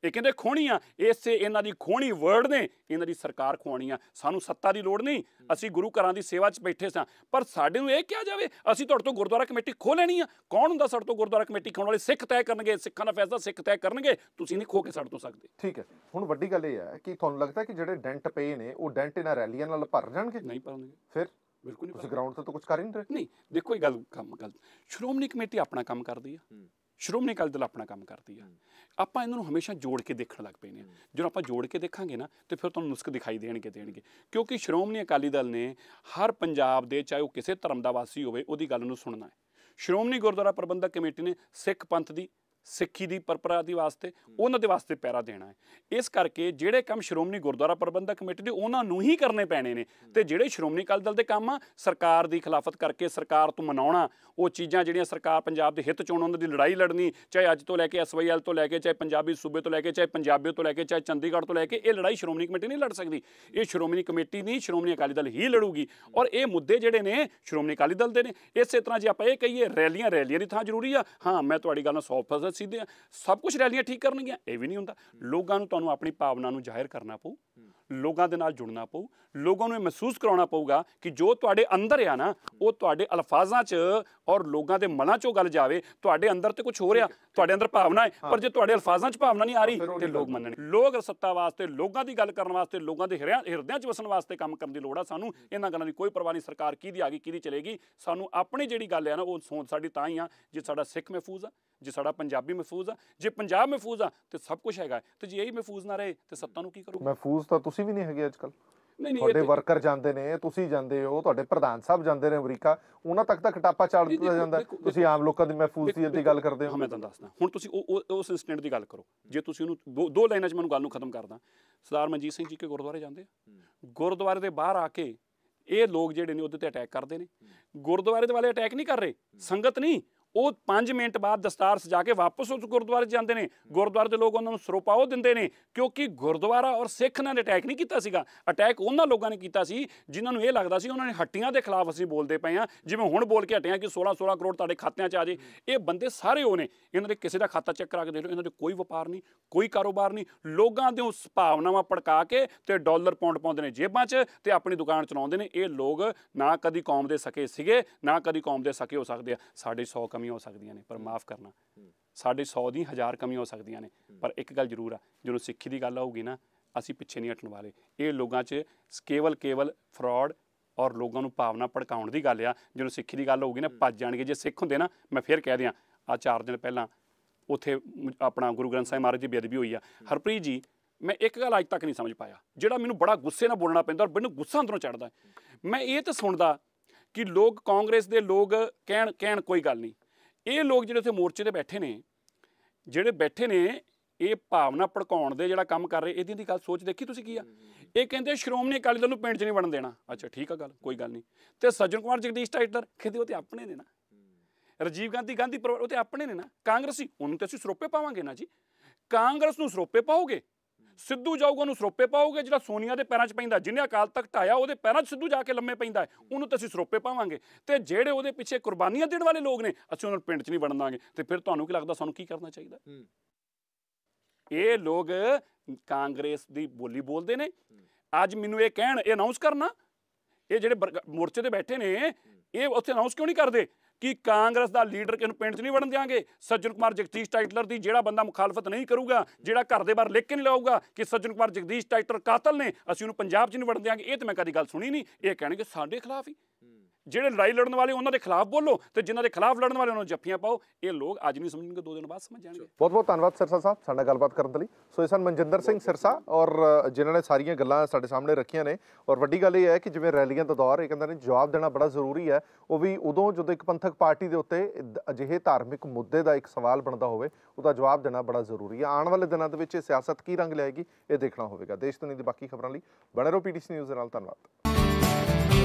ਇਹ ਕਹਿੰਦੇ ਆ ਇਸੇ ਇਹਨਾਂ ਦੀ ਖੋਣੀ ਵਰਡ ਨੇ ਇਹਨਾਂ ਦੀ ਸਰਕਾਰ ਆ ਸਾਨੂੰ ਸੱਤਾ ਦੀ ਲੋੜ ਨਹੀਂ ਅਸੀਂ ਗੁਰੂ ਘਰਾਂ ਦੀ ਸੇਵਾ 'ਚ ਬੈਠੇ ਸਾਂ ਪਰ ਸਾਡੇ ਨੂੰ ਇਹ ਕਿਹਾ ਜਾਵੇ ਅਸੀਂ ਤੁਹਾਡੇ ਤੋਂ ਗੁਰਦੁਆਰਾ ਕਮੇਟੀ ਖੋ ਲੈਣੀ ਆ ਕੌਣ ਹੁੰਦਾ ਸਾਡੇ ਤੋਂ ਗੁਰਦੁਆਰਾ ਕਮੇਟੀ ਖਾਣ ਵਾਲੇ ਸਿੱਖ ਤੈਅ ਕਰਨਗੇ ਸਿੱਖਾਂ ਦਾ ਫੈਸਲਾ ਸਿੱਖ ਤੈਅ ਕਰਨਗੇ ਤੁਸੀਂ ਨਹੀਂ ਖੋ ਕੇ ਸਾਡੇ ਤੋਂ ਸਕਦੇ ਠੀਕ ਹੈ ਹੁਣ ਵੱਡੀ ਗੱਲ ਇਹ ਹੈ ਕਿ ਤੁਹਾਨੂੰ ਲੱਗਦਾ ਕਿ ਜਿਹੜੇ ਡੈਂਟ ਪਏ ਨੇ ਉਹ ਡੈਂਟ ਇਹਨਾਂ ਰੈਲੀਆਂ ਨਾਲ ਭਰ ਜਾਣਗੇ ਨਹੀਂ ਭਰਨਗੇ ਫਿਰ ਬਿਲਕੁਲ ਨਹੀਂ ਤੁਸੀਂ ਗਰਾਊਂਡ ਤੋਂ ਤਾਂ ਕੁਝ ਕਰ ਹੀ ਨਹੀਂ ਰਹੇ ਨਹੀਂ ਦੇਖੋ ਇਹ ਗੱਲ ਕੰਮ ਗੱਲ ਸ਼੍ਰੋਮਣੀ ਕਮੇਟੀ ਆਪਣਾ ਕੰਮ ਕਰਦੀ ਆ ਸ਼੍ਰੋਮਣੀ ਅਕਾਲੀ ਦਲ ਆਪਣਾ ਕੰਮ ਕਰਦੀ ਆ ਆਪਾਂ ਇਹਨਾਂ ਨੂੰ ਹਮੇਸ਼ਾ ਜੋੜ ਕੇ ਦੇਖਣ ਲੱਗ ਪਏ ਨੇ ਜਦੋਂ ਆਪਾਂ ਜੋੜ ਕੇ ਦੇਖਾਂਗੇ ਨਾ ਤੇ ਫਿਰ ਤੁਹਾਨੂੰ ਨੁਸਖ ਦਿਖਾਈ ਦੇਣਗੇ ਦੇਣਗੇ ਕਿਉਂਕਿ ਸ਼੍ਰੋਮਣੀ ਅਕਾਲੀ ਦਲ ਨੇ ਹਰ ਪੰਜਾਬ ਦੇ ਚਾਹੇ ਉਹ ਕਿਸੇ ਧਰਮ ਦਾ ਵਾਸੀ ਹੋਵੇ ਉਹਦੀ ਗੱਲ ਨੂੰ ਸੁਣਨਾ ਹੈ ਸ਼੍ਰੋਮਣੀ ਗੁਰਦੁਆਰਾ ਪ੍ਰਬੰਧਕ ਕਮੇਟੀ ਨੇ ਸਿੱਖ ਪੰਥ ਦੀ ਸਿੱਖੀ ਦੀ ਪਰਪਰਾ ਦੀ ਵਾਸਤੇ ਉਹਨਾਂ ਦੇ ਵਾਸਤੇ ਪੈਰਾ ਦੇਣਾ ਹੈ ਇਸ ਕਰਕੇ ਜਿਹੜੇ ਕੰਮ ਸ਼੍ਰੋਮਣੀ ਗੁਰਦੁਆਰਾ ਪ੍ਰਬੰਧਕ ਕਮੇਟੀ ਦੇ ਉਹਨਾਂ ਨੂੰ ਹੀ ਕਰਨੇ ਪੈਣੇ ਨੇ ਤੇ ਜਿਹੜੇ ਸ਼੍ਰੋਮਣੀ ਕਾਲ ਦਲ ਦੇ ਕੰਮ ਆ ਸਰਕਾਰ ਦੀ ਖਿਲਾਫਤ ਕਰਕੇ ਸਰਕਾਰ ਤੋਂ ਮਨਾਉਣਾ ਉਹ ਚੀਜ਼ਾਂ ਜਿਹੜੀਆਂ ਸਰਕਾਰ ਪੰਜਾਬ ਦੇ ਹਿੱਤ ਚੋਂ ਉਹਨਾਂ ਦੀ ਲੜਾਈ ਲੜਨੀ ਚਾਹੇ ਅੱਜ ਤੋਂ ਲੈ ਕੇ ਐਸਵਾਈਐਲ ਤੋਂ ਲੈ ਕੇ ਚਾਹੇ ਪੰਜਾਬੀ ਸੂਬੇ ਤੋਂ ਲੈ ਕੇ ਚਾਹੇ ਪੰਜਾਬੀ ਤੋਂ ਲੈ ਕੇ ਚਾਹੇ ਚੰਡੀਗੜ੍ਹ ਤੋਂ ਲੈ ਕੇ ਇਹ ਲੜਾਈ ਸ਼੍ਰੋਮਣੀ ਕਮੇਟੀ ਨਹੀਂ ਲੜ ਸਕਦੀ ਇਹ ਸ਼੍ਰੋਮਣੀ ਕਮੇਟੀ ਨਹੀਂ ਸ਼੍ਰੋਮਣੀ ਅਕਾਲੀ ਦਲ ਹੀ ਲੜੂਗੀ ਔਰ ਇਹ ਮੁੱਦੇ ਜਿਹੜੇ ਨੇ ਸ਼੍ਰੋਮਣੀ ਅਕਾਲੀ ਦਲ ਦੇ ਨੇ ਇਸੇ ਤਰ੍ਹਾਂ ਜੇ ਆਪਾਂ ਇਹ ਕਹੀਏ ਰੈਲੀਆਂ ਰੈਲੀਆਂ ਦੀ ਥਾਂ ਜ਼ਰੂਰੀ ਆ ਹਾਂ ਮੈਂ ਤੁਹਾਡੀ ਗੱਲ ਨਾਲ 100% ਸਿੱਧੇ ਸਭ ਕੁਝ ਰੈਲੀਆਂ ਠੀਕ ਕਰਨਗੀਆਂ ਇਹ ਵੀ ਨਹੀਂ ਹੁੰਦਾ ਲੋਕਾਂ ਨੂੰ ਤੁਹਾਨੂੰ ਆਪਣੀ ਭਾਵਨਾ ਨੂੰ ਜ਼ਾਹਿਰ ਕਰਨਾ ਪਊ ਲੋਕਾਂ ਦੇ ਨਾਲ ਜੁੜਨਾ ਪਊ ਲੋਕਾਂ ਨੂੰ ਇਹ ਮਹਿਸੂਸ ਕਰਾਉਣਾ ਪਊਗਾ ਕਿ ਜੋ ਤੁਹਾਡੇ ਅੰਦਰ ਆ ਨਾ ਉਹ ਤੁਹਾਡੇ ਅਲਫਾਜ਼ਾਂ 'ਚ ਔਰ ਲੋਕਾਂ ਦੇ ਮਨਾਂ 'ਚੋਂ ਗੱਲ ਜਾਵੇ ਤੁਹਾਡੇ ਅੰਦਰ ਤੇ ਕੁਝ ਹੋ ਰਿਹਾ ਤੁਹਾਡੇ ਅੰਦਰ ਭਾਵਨਾ ਹੈ ਪਰ ਜੇ ਤੁਹਾਡੇ ਅਲਫਾਜ਼ਾਂ 'ਚ ਭਾਵਨਾ ਨਹੀਂ ਆ ਰਹੀ ਤੇ ਲੋਕ ਮੰਨਣ ਲੋਕ ਸੱਤਾ ਵਾਸਤੇ ਲੋਕਾਂ ਦੀ ਗੱਲ ਕਰਨ ਵਾਸਤੇ ਲੋਕਾਂ ਦੇ ਹਿਰਦਿਆਂ 'ਚ ਵਸਣ ਵਾਸਤੇ ਕੰਮ ਕਰਨ ਦੀ ਲੋੜ ਆ ਸਾਨੂੰ ਇਹਨਾਂ ਗੱਲਾਂ ਦੀ ਕੋਈ ਪਰਵਾਹ ਨਹੀਂ ਸਰਕਾਰ ਕੀ ਦੀ ਆ ਗਈ ਕੀ ਦੀ ਚਲੇਗੀ ਸਾਨੂੰ ਆਪਣੀ ਜਿਹੜੀ ਗੱਲ ਆ ਨਾ ਉਹ ਸੋਚ ਸਾਡੀ ਤਾਂ ਹੀ ਆ ਜੇ ਸਾਡਾ ਸਿੱਖ ਮਹਿਫੂਜ਼ ਆ ਜੇ ਸਾਡਾ ਪੰਜਾਬੀ ਮਹਿਫੂਜ਼ ਆ ਜੇ ਪੰਜਾਬ ਮਹਿਫੂਜ਼ ਆ ਤੇ ਸਭ ਕੁਝ ਹੈਗਾ ਤੇ ਜੇ ਇਹੀ ਮਹਿਫੂਜ਼ ਨਾ ਰਹੇ ਤੇ ਸੱਤਾ ਨੂੰ ਕੀ ਕਰੂ ਮਹਿਫੂਜ਼ ਤਾਂ ਤੁਸੀਂ ਵੀ ਨਹੀਂ ਹੈਗੇ ਅੱਜਕੱਲ ਨਹੀਂ ਨਹੀਂ ਤੁਹਾਡੇ ਵਰਕਰ ਜਾਂਦੇ ਨੇ ਤੁਸੀਂ ਜਾਂਦੇ ਹੋ ਤੁਹਾਡੇ ਪ੍ਰਧਾਨ ਸਾਹਿਬ ਜਾਂਦੇ ਨੇ ਅਮਰੀਕਾ ਉਹਨਾਂ ਤੱਕ ਤਾਂ ਟਾਪਾ ਚਾੜ ਦਿੱਤਾ ਜਾਂਦਾ ਤੁਸੀਂ ਆਮ ਲੋਕਾਂ ਦੀ ਮਹਿਫੂਜ਼ੀਅਤ ਦੀ ਗੱਲ ਕਰਦੇ ਹੋ ਮੈਂ ਤੁਹਾਨੂੰ ਦੱਸਦਾ ਹੁਣ ਤੁਸੀਂ ਉਹ ਉਸ ਇਨਸੀਡੈਂਟ ਦੀ ਗੱਲ ਕਰੋ ਜੇ ਤੁਸੀਂ ਉਹਨੂੰ ਦੋ ਲਾਈਨਾਂ 'ਚ ਮੈਨੂੰ ਗੱਲ ਨੂੰ ਖਤਮ ਕਰਦਾ ਸਰਦਾਰ ਮਨਜੀਤ ਸਿੰਘ ਜੀ ਕੇ ਗੁਰਦੁਆਰੇ ਜਾਂਦੇ ਗੁਰਦੁਆਰੇ ਦੇ ਬਾਹਰ ਆ ਕੇ ਇਹ ਲੋਕ ਜਿਹੜੇ ਨੇ ਉਹਦੇ ਤੇ ਅਟੈਕ ਕਰਦੇ ਨੇ ਗੁਰਦੁਆਰੇ ਦੇ ਵਾਲੇ ਅਟੈਕ ਨਹੀਂ ਕਰ ਰਹੇ ਸੰਗਤ ਨਹੀਂ ਉਹ 5 ਮਿੰਟ ਬਾਅਦ ਦਸਤਾਰ ਸਜਾ ਕੇ ਵਾਪਸ ਉਸ ਗੁਰਦੁਆਰੇ ਜਾਂਦੇ ਨੇ ਗੁਰਦੁਆਰੇ ਦੇ ਲੋਕ ਉਹਨਾਂ ਨੂੰ ਸਰੋਪਾ ਉਹ ਦਿੰਦੇ ਨੇ ਕਿਉਂਕਿ ਗੁਰਦੁਆਰਾ ਔਰ ਸਿੱਖ ਨੇ ਅਟੈਕ ਨਹੀਂ ਕੀਤਾ ਸੀਗਾ ਅਟੈਕ ਉਹਨਾਂ ਲੋਕਾਂ ਨੇ ਕੀਤਾ ਸੀ ਜਿਨ੍ਹਾਂ ਨੂੰ ਇਹ ਲੱਗਦਾ ਸੀ ਉਹਨਾਂ ਨੇ ਹੱਟੀਆਂ ਦੇ ਖਿਲਾਫ ਅਸੀਂ ਬੋਲਦੇ ਪਏ ਆ ਜਿਵੇਂ ਹੁਣ ਬੋਲ ਕੇ ਹਟਿਆ ਕਿ 16 16 ਕਰੋੜ ਤੁਹਾਡੇ ਖਾਤਿਆਂ 'ਚ ਆ ਜੇ ਇਹ ਬੰਦੇ ਸਾਰੇ ਉਹ ਨੇ ਇਹਨਾਂ ਦੇ ਕਿਸੇ ਦਾ ਖਾਤਾ ਚੈੱਕ ਕਰਾ ਕੇ ਦੇਖੋ ਇਹਨਾਂ ਦੇ ਕੋਈ ਵਪਾਰ ਨਹੀਂ ਕੋਈ ਕਾਰੋਬਾਰ ਨਹੀਂ ਲੋਕਾਂ ਦੇ ਉਸ ਭਾਵਨਾਵਾਂ ਪੜਕਾ ਕੇ ਤੇ ਡਾਲਰ ਪਾਉਂਡ ਪਾਉਂਦੇ ਨੇ ਜੇਬਾਂ 'ਚ ਤੇ ਆਪਣੀ ਦੁਕਾਨ ਚਲਾਉਂਦੇ ਨੇ ਇਹ ਲੋਕ ਨਾ ਕਦੀ ਕੌਮ ਦੇ ਸਕੇ ਸੀਗੇ ਨਾ ਕਦੀ ਕੌਮ ਦੇ ਸਕੇ ਹੋ ਸਕਦੇ ਆ ਸਾਡੇ 100 ਕਮ ਕਮੀਆਂ ਹੋ ਸਕਦੀਆਂ ਨੇ ਪਰ ਮਾਫ ਕਰਨਾ ਸਾਡੇ 100 ਦੀ ਹਜ਼ਾਰ ਕਮੀਆਂ ਹੋ ਸਕਦੀਆਂ ਨੇ ਪਰ ਇੱਕ ਗੱਲ ਜ਼ਰੂਰ ਆ ਜਦੋਂ ਸਿੱਖੀ ਦੀ ਗੱਲ ਆਊਗੀ ਨਾ ਅਸੀਂ ਪਿੱਛੇ ਨਹੀਂ ਹਟਣ ਵਾਲੇ ਇਹ ਲੋਕਾਂ 'ਚ ਕੇਵਲ ਕੇਵਲ ਫਰਾਡ ਔਰ ਲੋਕਾਂ ਨੂੰ ਭਾਵਨਾ ਭੜਕਾਉਣ ਦੀ ਗੱਲ ਆ ਜਦੋਂ ਸਿੱਖੀ ਦੀ ਗੱਲ ਹੋਊਗੀ ਨਾ ਭੱਜ ਜਾਣਗੇ ਜੇ ਸਿੱਖ ਹੁੰਦੇ ਨਾ ਮੈਂ ਫੇਰ ਕਹਿ ਦਿਆਂ ਆ ਚਾਰ ਦਿਨ ਪਹਿਲਾਂ ਉੱਥੇ ਆਪਣਾ ਗੁਰੂ ਗ੍ਰੰਥ ਸਾਹਿਬ ਮਹਾਰਾਜ ਦੀ ਬੇਅਦਬੀ ਹੋਈ ਆ ਹਰਪ੍ਰੀਤ ਜੀ ਮੈਂ ਇੱਕ ਗੱਲ ਅਜੇ ਤੱਕ ਨਹੀਂ ਸਮਝ ਪਾਇਆ ਜਿਹੜਾ ਮੈਨੂੰ ਬੜਾ ਗੁੱਸੇ ਨਾਲ ਬੋਲਣਾ ਪੈਂਦਾ ਔਰ ਮੈਨੂੰ ਗੁੱਸਾ ਅੰਦਰੋਂ ਚੜਦਾ ਮੈਂ ਇਹ ਤਾਂ ਸੁਣਦਾ ਕਿ ਲੋਕ ਕਾਂਗਰਸ ਦੇ ਲੋਕ ਕਹਿਣ ਕਹਿਣ ਕੋਈ ਗੱਲ ਨਹੀਂ ਇਹ ਲੋਕ ਜਿਹੜੇ ਉੱਥੇ ਮੋਰਚੇ ਤੇ ਬੈਠੇ ਨੇ ਜਿਹੜੇ ਬੈਠੇ ਨੇ ਇਹ ਭਾਵਨਾ ਭੜਕਾਉਣ ਦੇ ਜਿਹੜਾ ਕੰਮ ਕਰ ਰਹੇ ਇਹਦੀ ਦੀ ਗੱਲ ਸੋਚ ਦੇਖੀ ਤੁਸੀਂ ਕੀ ਆ ਇਹ ਕਹਿੰਦੇ ਸ਼੍ਰੋਮਣੀ ਅਕਾਲੀ ਦਲ ਨੂੰ ਪਿੰਡ 'ਚ ਨਹੀਂ ਵੜਨ ਦੇਣਾ ਅੱਛਾ ਠੀਕ ਆ ਗੱਲ ਕੋਈ ਗੱਲ ਨਹੀਂ ਤੇ ਸੱਜਣ ਕੁਮਾਰ ਜਗਦੀਸ਼ ਟਾਈਟਲਰ ਖੇਦੀ ਉਹ ਤੇ ਆਪਣੇ ਨੇ ਨਾ ਰਜੀਵ ਗਾਂਧੀ ਗਾਂਧੀ ਪਰਿਵਾਰ ਉਹ ਤੇ ਆਪਣੇ ਨੇ ਨਾ ਕਾਂਗਰਸੀ ਉਹਨੂੰ ਤੇ ਅਸੀਂ ਸਰੋਪੇ ਪਾਵਾਂਗੇ ਨਾ ਜੀ ਕਾਂਗਰਸ ਨੂੰ ਸਰੋਪੇ ਪਾਓਗੇ ਸਿੱਧੂ ਜਾਊਗਾ ਉਹਨੂੰ ਸਰੋਪੇ ਪਾਓਗੇ ਜਿਹੜਾ ਸੋਨੀਆ ਦੇ ਪੈਰਾਂ 'ਚ ਪੈਂਦਾ ਜਿਹਨੇ ਅਕਾਲ ਤੱਕ ਢਾਇਆ ਉਹਦੇ ਪੈਰਾਂ 'ਚ ਸਿੱਧੂ ਜਾ ਕੇ ਲੰਮੇ ਪੈਂਦਾ ਉਹਨੂੰ ਤਾਂ ਅਸੀਂ ਸਰੋਪੇ ਪਾਵਾਂਗੇ ਤੇ ਜਿਹੜੇ ਉਹਦੇ ਪਿੱਛੇ ਕੁਰਬਾਨੀਆਂ ਦੇਣ ਵਾਲੇ ਲੋਕ ਨੇ ਅਸੀਂ ਉਹਨਾਂ ਨੂੰ ਪਿੰਡ 'ਚ ਨਹੀਂ ਵੜਨ ਦਾਂਗੇ ਤੇ ਫਿਰ ਤੁਹਾਨੂੰ ਕੀ ਲੱਗਦਾ ਸਾਨੂੰ ਕੀ ਕਰਨਾ ਚਾਹੀਦਾ ਇਹ ਲੋਕ ਕਾਂਗਰਸ ਦੀ ਬੋਲੀ ਬੋਲਦੇ ਨੇ ਅੱਜ ਮੈਨੂੰ ਇਹ ਕਹਿਣ ਇਹ ਅਨਾਉਂਸ ਕਰਨਾ ਇਹ ਜਿਹੜੇ ਮੋਰਚੇ ਤੇ ਬੈਠੇ ਨੇ ਇਹ ਉੱਥੇ ਅਨਾਉਂਸ ਕਿਉਂ ਨਹੀਂ ਕਰਦੇ ਕਿ ਕਾਂਗਰਸ ਦਾ ਲੀਡਰ ਕਿਸ ਨੂੰ ਪਿੰਡ 'ਚ ਨਹੀਂ ਵੜਨ ਦੇਾਂਗੇ ਸੱਜਣ ਕੁਮਾਰ ਜਗਦੀਸ਼ ਟਾਈਟਲਰ ਦੀ ਜਿਹੜਾ ਬੰਦਾ ਮੁਖਾਲਫਤ ਨਹੀਂ ਕਰੂਗਾ ਜਿਹੜਾ ਘਰ ਦੇ ਬਾਹਰ ਲਿਖ ਕੇ ਨਹੀਂ ਲਾਊਗਾ ਕਿ ਸੱਜਣ ਕੁਮਾਰ ਜਗਦੀਸ਼ ਟਾਈਟਲਰ ਕਾਤਲ ਨੇ ਅਸੀਂ ਉਹਨੂੰ ਪੰਜਾਬ 'ਚ ਨਹੀਂ ਵੜਨ ਦੇਾਂਗੇ ਇਹ ਤਾਂ ਮੈਂ ਕਦੀ ਗੱਲ ਸੁਣੀ ਨਹੀਂ ਇਹ ਕਹਿਣਗੇ ਸਾਡੇ ਖਿਲਾਫ ਹੀ ਜਿਹੜੇ ਲੜਾਈ ਲੜਨ ਵਾਲੇ ਉਹਨਾਂ ਦੇ ਖਿਲਾਫ ਬੋਲੋ ਤੇ ਜਿਨ੍ਹਾਂ ਦੇ ਖਿਲਾਫ ਲੜਨ ਵਾਲੇ ਉਹਨਾਂ ਨੂੰ ਜੱਫੀਆਂ ਪਾਓ ਇਹ ਲੋਕ ਅੱਜ ਨਹੀਂ ਸਮਝਣਗੇ ਦੋ ਦਿਨ ਬਾਅਦ ਸਮਝ ਜਾਣਗੇ ਬਹੁਤ ਬਹੁਤ ਧੰਨਵਾਦ ਸਰਸਾ ਸਾਹਿਬ ਸਾਡਾ ਗੱਲਬਾਤ ਕਰਨ ਦੇ ਲਈ ਸੋ ਇਹ ਸਨ ਮਨਜਿੰਦਰ ਸਿੰਘ ਸਰਸਾ ਔਰ ਜਿਨ੍ਹਾਂ ਨੇ ਸਾਰੀਆਂ ਗੱਲਾਂ ਸਾਡੇ ਸਾਹਮਣੇ ਰੱਖੀਆਂ ਨੇ ਔਰ ਵੱਡੀ ਗੱਲ ਇਹ ਹੈ ਕਿ ਜਿਵੇਂ ਰੈਲੀਆਂ ਦਾ ਦੌਰ ਇਹ ਕਹਿੰਦੇ ਨੇ ਜਵਾਬ ਦੇਣਾ ਬੜਾ ਜ਼ਰੂਰੀ ਹੈ ਉਹ ਵੀ ਉਦੋਂ ਜਦੋਂ ਇੱਕ ਪੰਥਕ ਪਾਰਟੀ ਦੇ ਉੱਤੇ ਅਜਿਹੇ ਧਾਰਮਿਕ ਮੁੱਦੇ ਦਾ ਇੱਕ ਸਵਾਲ ਬਣਦਾ ਹੋਵੇ ਉਹਦਾ ਜਵਾਬ ਦੇਣਾ ਬੜਾ ਜ਼ਰੂਰੀ ਹੈ ਆਉਣ ਵਾਲੇ ਦਿਨਾਂ ਦੇ ਵਿੱਚ ਇਹ ਸਿਆਸਤ ਕੀ ਰੰਗ ਲਿਆਏਗੀ ਇਹ ਦੇਖਣਾ ਹੋਵੇਗਾ ਦੇਸ਼ ਦੁਨੀਆ ਦੀ ਬਾਕੀ ਖਬਰਾਂ ਲਈ ਬਣੇ ਰਹੋ ਪੀਟੀਸੀ ਨਿਊਜ਼ ਨਾਲ ਧੰਨਵਾਦ